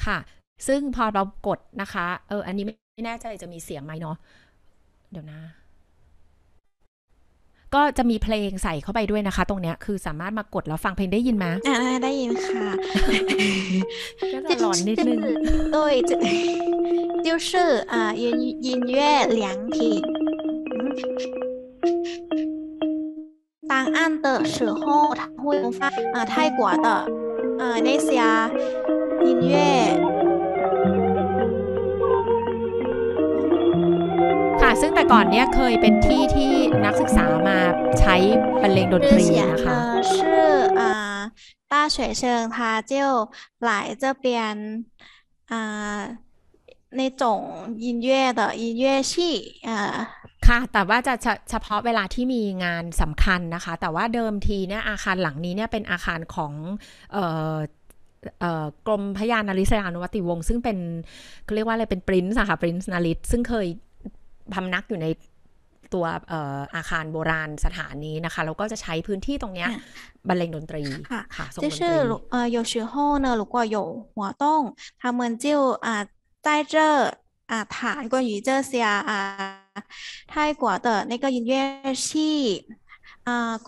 ค่ะ ซึ่งพอเรากดนะคะ เออ อันนี้ไม่แน่ใจจะมีเสียงไหมเนาะ เดี๋ยวนะก็จะมีเพลงใส่เข้าไปด้วยนะคะ ตรงเนี้ยคือสามารถมากดแล้ว ฟังเพลงได้ยินไหมได้ยินค่ะจะหลอนนิดนึง对这就是啊音音乐良品档案的时候，它会放啊、泰国的啊、那些音乐。ซึ่งแต่ก่อนเนี้ยเคยเป็นที่ที่นักศึกษามาใช้บรรเลงดนตรีนะคะชื่ออ่า大学生他就来这边啊那种音乐的音乐系啊ค่ะแต่ว่าจะเฉพาะเวลาที่มีงานสำคัญนะคะ แต่ว่าเดิมทีเนี่ยอาคารหลังนี้เนี่ยเป็นอาคารของเอ่อกรมพยานาริศยานุวัติวงศ์ซึ่งเป็นเขาเรียกว่าอะไรเป็นปรินซ์อะคะปรินซ์นาริศซึ่งเคยพำนักอยู่ในตัวอาคารโบราณสถานนี้นะคะแล้วก็จะใช้พื้นที่ตรงเนี้ยบรรเลงดนตรีค่ะะช่就是呃有时候呢如果有活动他们就啊在这啊谈关于这些啊泰国的那个音乐系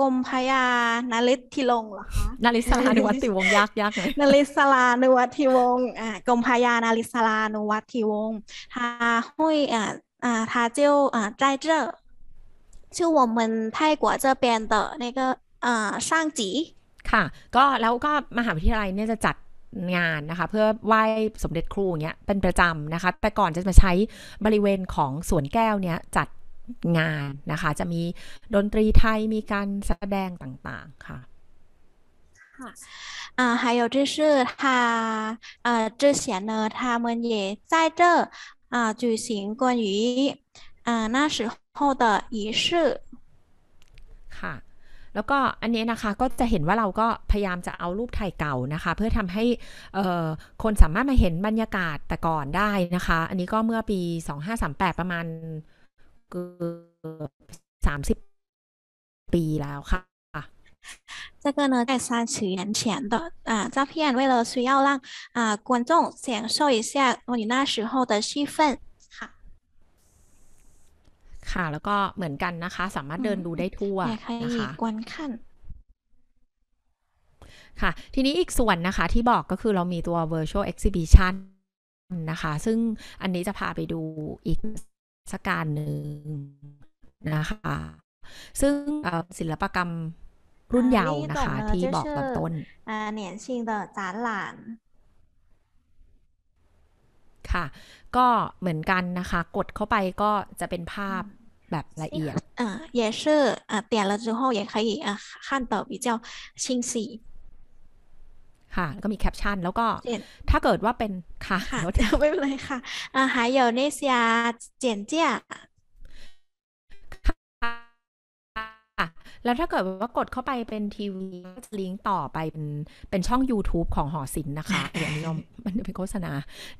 กรมพยานาริศทิลงเหรอคะนาริศลานุวัติวงยากยากเลยนาริศลานุวัติวงอ่ากรมพยานาริศลานุวัติวงทาห้อยอ่า啊，他就啊在这，就我们泰国这边的那个啊上级。ค่ะก็แล้วก็ มหาวิทยาลัยเนี่ยจะจัดงานนะคะเพื่อไหว้สมเด็จครูเงี้ยเป็นประจำนะคะแต่ก่อนจะมาใช้บริเวณของสวนแก้วเนี่ยจัดงานนะคะจะมีดนตรีไทย มีการแสดง ต่าง ๆ ค่ะค่่ะอ啊，还有就是他，呃，之前呢，他们也在这啊举行关于啊那时候的仪式ค่ะ แล้วก็อันนี้นะคะก็จะเห็นว่าเราก็พยายามจะเอารูปถ่ายเก่านะคะ เพื่อทำให้คนสามารถมาเห็นบรรยากาศแต่ก่อนได้นะคะ อันนี้ก็เมื่อปี 2538 ประมาณเกือบ30 ปีแล้วค่ะ这个呢，在三十年前的啊照片，为了需要让啊观众享受一下你那时候的气氛ค่ะค่ะ แล้วก็ เหมือน กัน นะคะ สามารถ เดิน ดู ได้ ทั่วนะคะกวนขั้น ค่ะ ทีนี้ อีก ส่วน นะคะ ที่ บอก ก็ คือ เรามี ตัว virtual exhibition นะคะ ซึ่ง อันนี้ จะ พา ไป ดู อีก สักการหนึ่งนะคะ ซึ่งศิลปกรรมรุ่นเยาว์นะคะ ที่บอกตอนต้นอ่าเหนียนชิงเดอจานหลานค่ะ ก็เหมือนกันนะคะ กดเข้าไปก็จะเป็นภาพแบบละเอียด อ่า也是อ่า点了之后也可以อ่า看得比较清晰ค่ะก็มีแคปชั่น แล้วก็ ถ้าเกิดว่าเป็น ค่ะ ไม่เป็นไรค่ะอ่า还有那些简介แล้วถ้าเกิดว่ากดเข้าไปเป็นทีวีก็จะลิงก์ต่อไปเป็น เป็นช่อง YouTube ของหอศิลป์นะคะอย่างนี้มันเป็นโฆษณา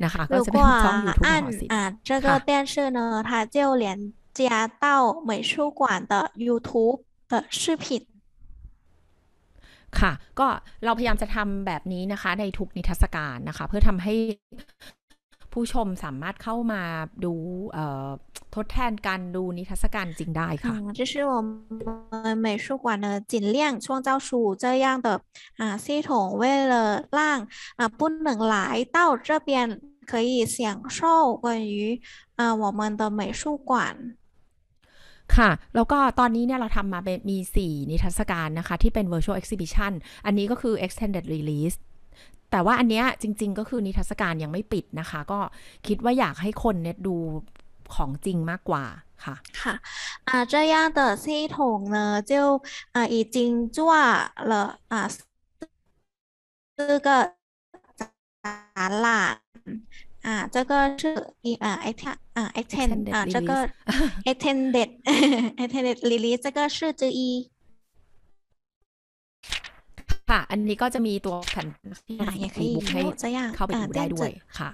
นะคะก็จะเป็นช่อง YouTube ของหอศิลป์อ่า这个电视呢它就连接到美术馆的 YouTube 的视频ค่ะก็เราพยายามจะทำแบบนี้นะคะ ในทุกนิทรรศการนะคะ เพื่อทำให้ผู้ชมสามารถเข้ามาดูทดแทนการดูนิทรรศการจริงได้ค่ะ这是我们美术馆的尽量创造出这样的啊系统为了让啊不能来到这边可以享受关于啊我们的美术馆ค่ะ แล้วก็ตอนนี้เนี่ยเราทำมาเป็นมี4นิทรรศการนะคะที่เป็น virtual exhibition อันนี้ก็คือ extended release แต่ว่าอันเนี้ยจริงๆ ก็คือนิทรรศการยังไม่ปิดนะคะ ก็คิดว่าอยากให้คนเนี่ยดูของจริงมากกว่าค่ะ ค่ะอ่า这样的系统呢就啊已经做了啊这个展览啊，这个อเ attend 啊 a t t e n เ啊，็个 attended attended release อ个是อีค่ะ อันนี้ก็จะมีตัวแผ่นที่ใบุ๊กให้เข้าไปดูได้ด้วยค่ะ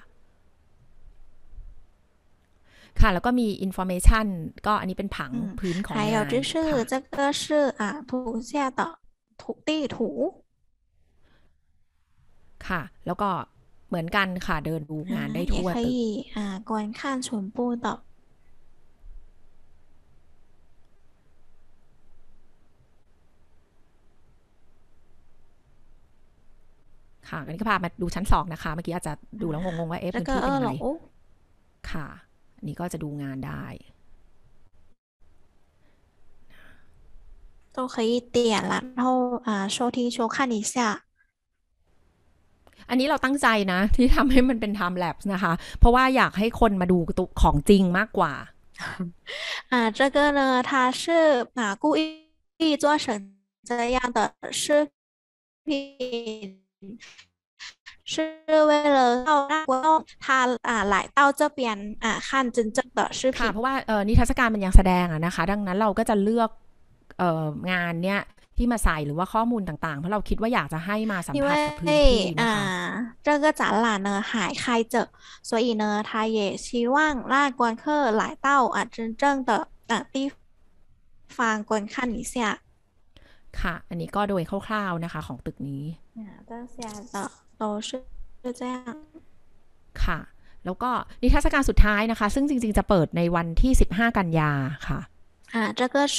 ค่ะ แล้วก็มีอินโฟเมชันก็อันนี้เป็นผังพื้นของงาน还有就是这个是啊图下的土地图ค่ะ แล้วก็เหมือนกันค่ะเดินดูงานได้ทั่วตึกอ่ากวนขั้น全部的ค่ะอันนี้ก็พามาดูชั้นสองนะคะ เมื่อกี้อาจจะดูแล้วงงๆว่าเอฟะพื้นที่เป็นไงค่ะ อันนี้ก็จะดูงานได้都可以点，然后啊，收听收看一下。อันนี้เราตั้งใจนะ ที่ทำให้มันเป็น time lapse นะคะ เพราะว่าอยากให้คนมาดูตุของจริงมากกว่าอ่า这个呢它是啊故意做成这样的视频是为了到那国动他啊来到这边啊看真正的视频ค่ะเพราะว่า เอ่อนิทรรศการมันยังแสดงอะนะคะ ดังนั้นเราก็จะเลือกเอ่อ งานเนี้ย ที่มาใส่หรือว่าข้อมูลต่างๆ เพราะเราคิดว่าอยากจะให้มาสัมผัสกับพื้นที่นะคะ这个展览呢还开着所以呢他也希望让观客来到啊真正的啊地方观看一下ค่ะ อันนี้ก็โดยคร่าวๆนะคะของตึกนี้ตจ้าเสียต่อโตชื่อแจ้งค่ะ แล้วก็นิทรรศการสุดท้ายนะคะ ซึ่งจริงๆจะเปิดในวันที่ 15 กันยาค่ะอ่า这个是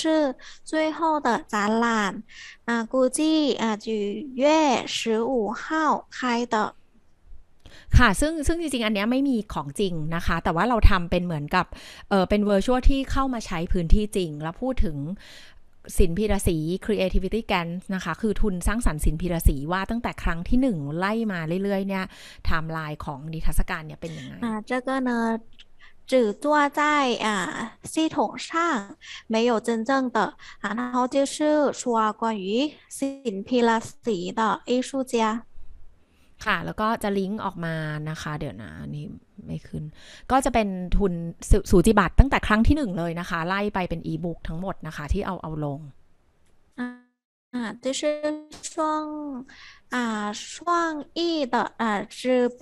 最后的展览，啊，估计啊九月十五号开的。ค่ะ ซึ่งซึ่งจริงๆ อันเนี้ยไม่มีของจริงนะคะ แต่ว่าเราทำเป็นเหมือนกับ เออเป็นเวอร์ชวลที่เข้ามาใช้พื้นที่จริง แล้วพูดถึงสินพีรศรี creativity g a n s นะคะ คือทุนสร้างสรรค์สินพีรศรีว่าตั้งแต่ครั้งที่หนึ่งไล่มาเรื่อยๆเนี่ยไทม์ไลน์ของนิทรรศการเนี่ยเป็นยังไงอ่าเจก็这า呢只做在啊系统上没有真正的啊，然后就是说关于新皮拉斯的艺术家。ค่ะ แล้วก็จะลิงก์ออกมานะคะเดี๋ยวนะนี่ไม่ขึ้น ก็จะเป็นทุนสสูจิบัตรตั้งแต่ครั้งที่หนึ่งเลยนะคะ ไล่ไปเป็นอีบุ๊กทั้งหมดนะคะที่เอาเอาลงอ่า่อ就是双啊อ意的啊资本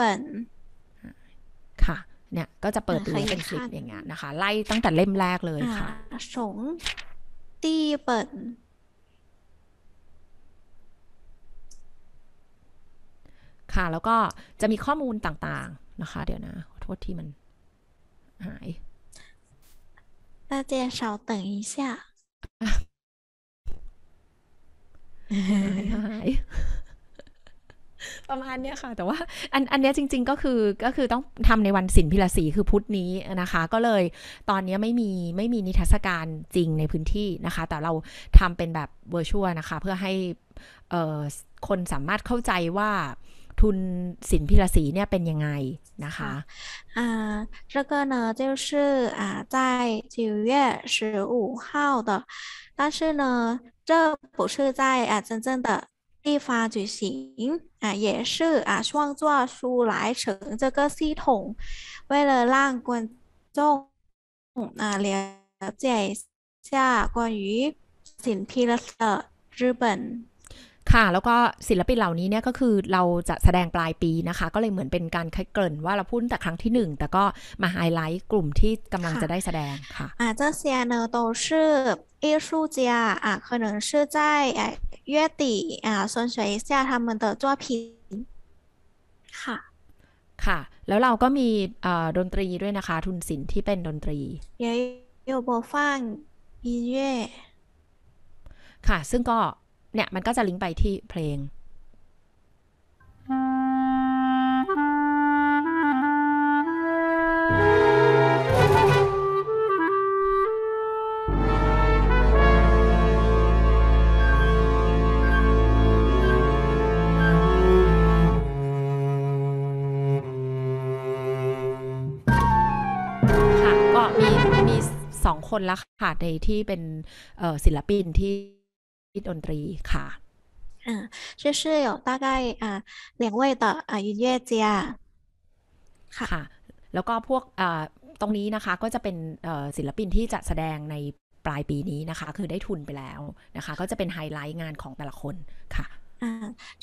ค่ะเนี่ยก็จะเปิดดูเป็นคลิปอย่างเงี้ยนะคะไล่ตั้งแต่เล่มแรกเลยค่ะสงตีเปิดค่ะแล้วก็จะมีข้อมูลต่างๆนะคะเดี๋ยวนะขอโทษที่มัน หาย大家稍等一下หายประมาณเนี้ยค่ะ แต่ว่าอันอันเนี้ยจริง ๆก็คือก็คือต้องทำในวันศิลป์พิลาสีคือพุธนี้นะคะ ก็เลยตอนเนี้ยไม่มีไม่มีนิทรรศการจริงในพื้นที่นะคะ แต่เราทำเป็นแบบเวอร์ชวลนะคะ เพื่อให้คนสามารถเข้าใจว่าทุนสินพิรศีเนี่ยเป็นยังไงนะคะ อ่า这个呢就是啊在九月十五号的但是呢这不是在啊真正的地方举行啊，也是啊创作出来成这个系统，为了让观众啊了解一下关于สิินพ新皮的日本ค่ะแล้วก็ศิลปินเหล่านี้เนี่ยก็คือเราจะแสดงปลายปีนะคะ ก็เลยเหมือนเป็นการคัดเกริ่นว่าเราพูดแต่ ครั้งที่หนึ่งแต่ก็มาไฮไลท์กลุ่มที่กำลังจะได้แสดงค่ะอ่าต些呢都อ艺术家啊可能是在月底啊选选一下他们的作品ค่ะ ค่ะ แล้วเราก็มีดนตรีด้วยนะคะ ทุนศิลป์ที่เป็นดนตรี也有播放音乐ค่ะ ซึ่งก็เนี่ยมันก็จะลิงก์ไปที่เพลง ค่ะก็มีมีสองคนละค่ะในที่เป็นศิลปินที่ดนตรีค่ะ嗯，这是有大概啊两位的啊音乐家ค่ะ แล้วก็พวกอ่าตรงนี้นะคะก็จะเป็นศิลปินที่จะแสดงในปลายปีนี้นะคะ คือได้ทุนไปแล้วนะคะ ก็จะเป็นไฮไลท์งานของแต่ละคนค่ะ อ่嗯，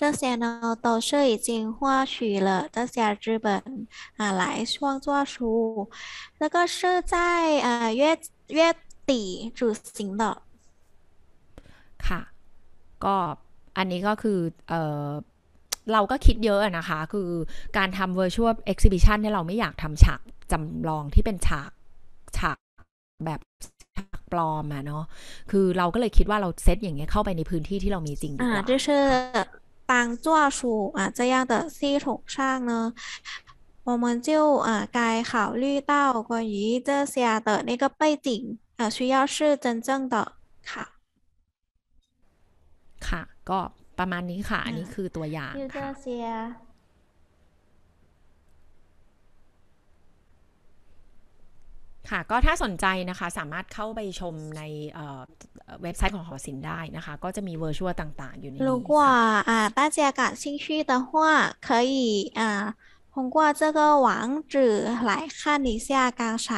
这些呢都是已经获取了这些资本啊来创作出，这个是在啊月月底举行的。ค่ะ ก็อันนี้ก็คือ เอเราก็คิดเยอะนะคะ คือการทำ virtual exhibition ที่เราไม่อยากทำฉากจำลองที่เป็นฉากฉากแบบฉากปลอมอะเนาะคือเราก็เลยคิดว่าเราเซตอย่างเงี้ยเข้าไปในพื้นที่ที่เรามีจริงดีกว่าอ่าอ是当做书啊这างเนาะ我们就啊该考虑到关于这些的那个背景啊需要是真正的卡ค่ะ ก็ประมาณนี้ค่ะ อันนี้คือตัวอย่างค่ะ ค่ะ ก็ถ้าสนใจนะคะ สามารถเข้าไปชมในเว็บไซต์ของหอศิลป์ได้นะคะ ก็จะมีเวอร์ชวลต่างๆ อยู่ในนี้如果啊大家感兴趣的话可以啊通过这个网址来看一下刚才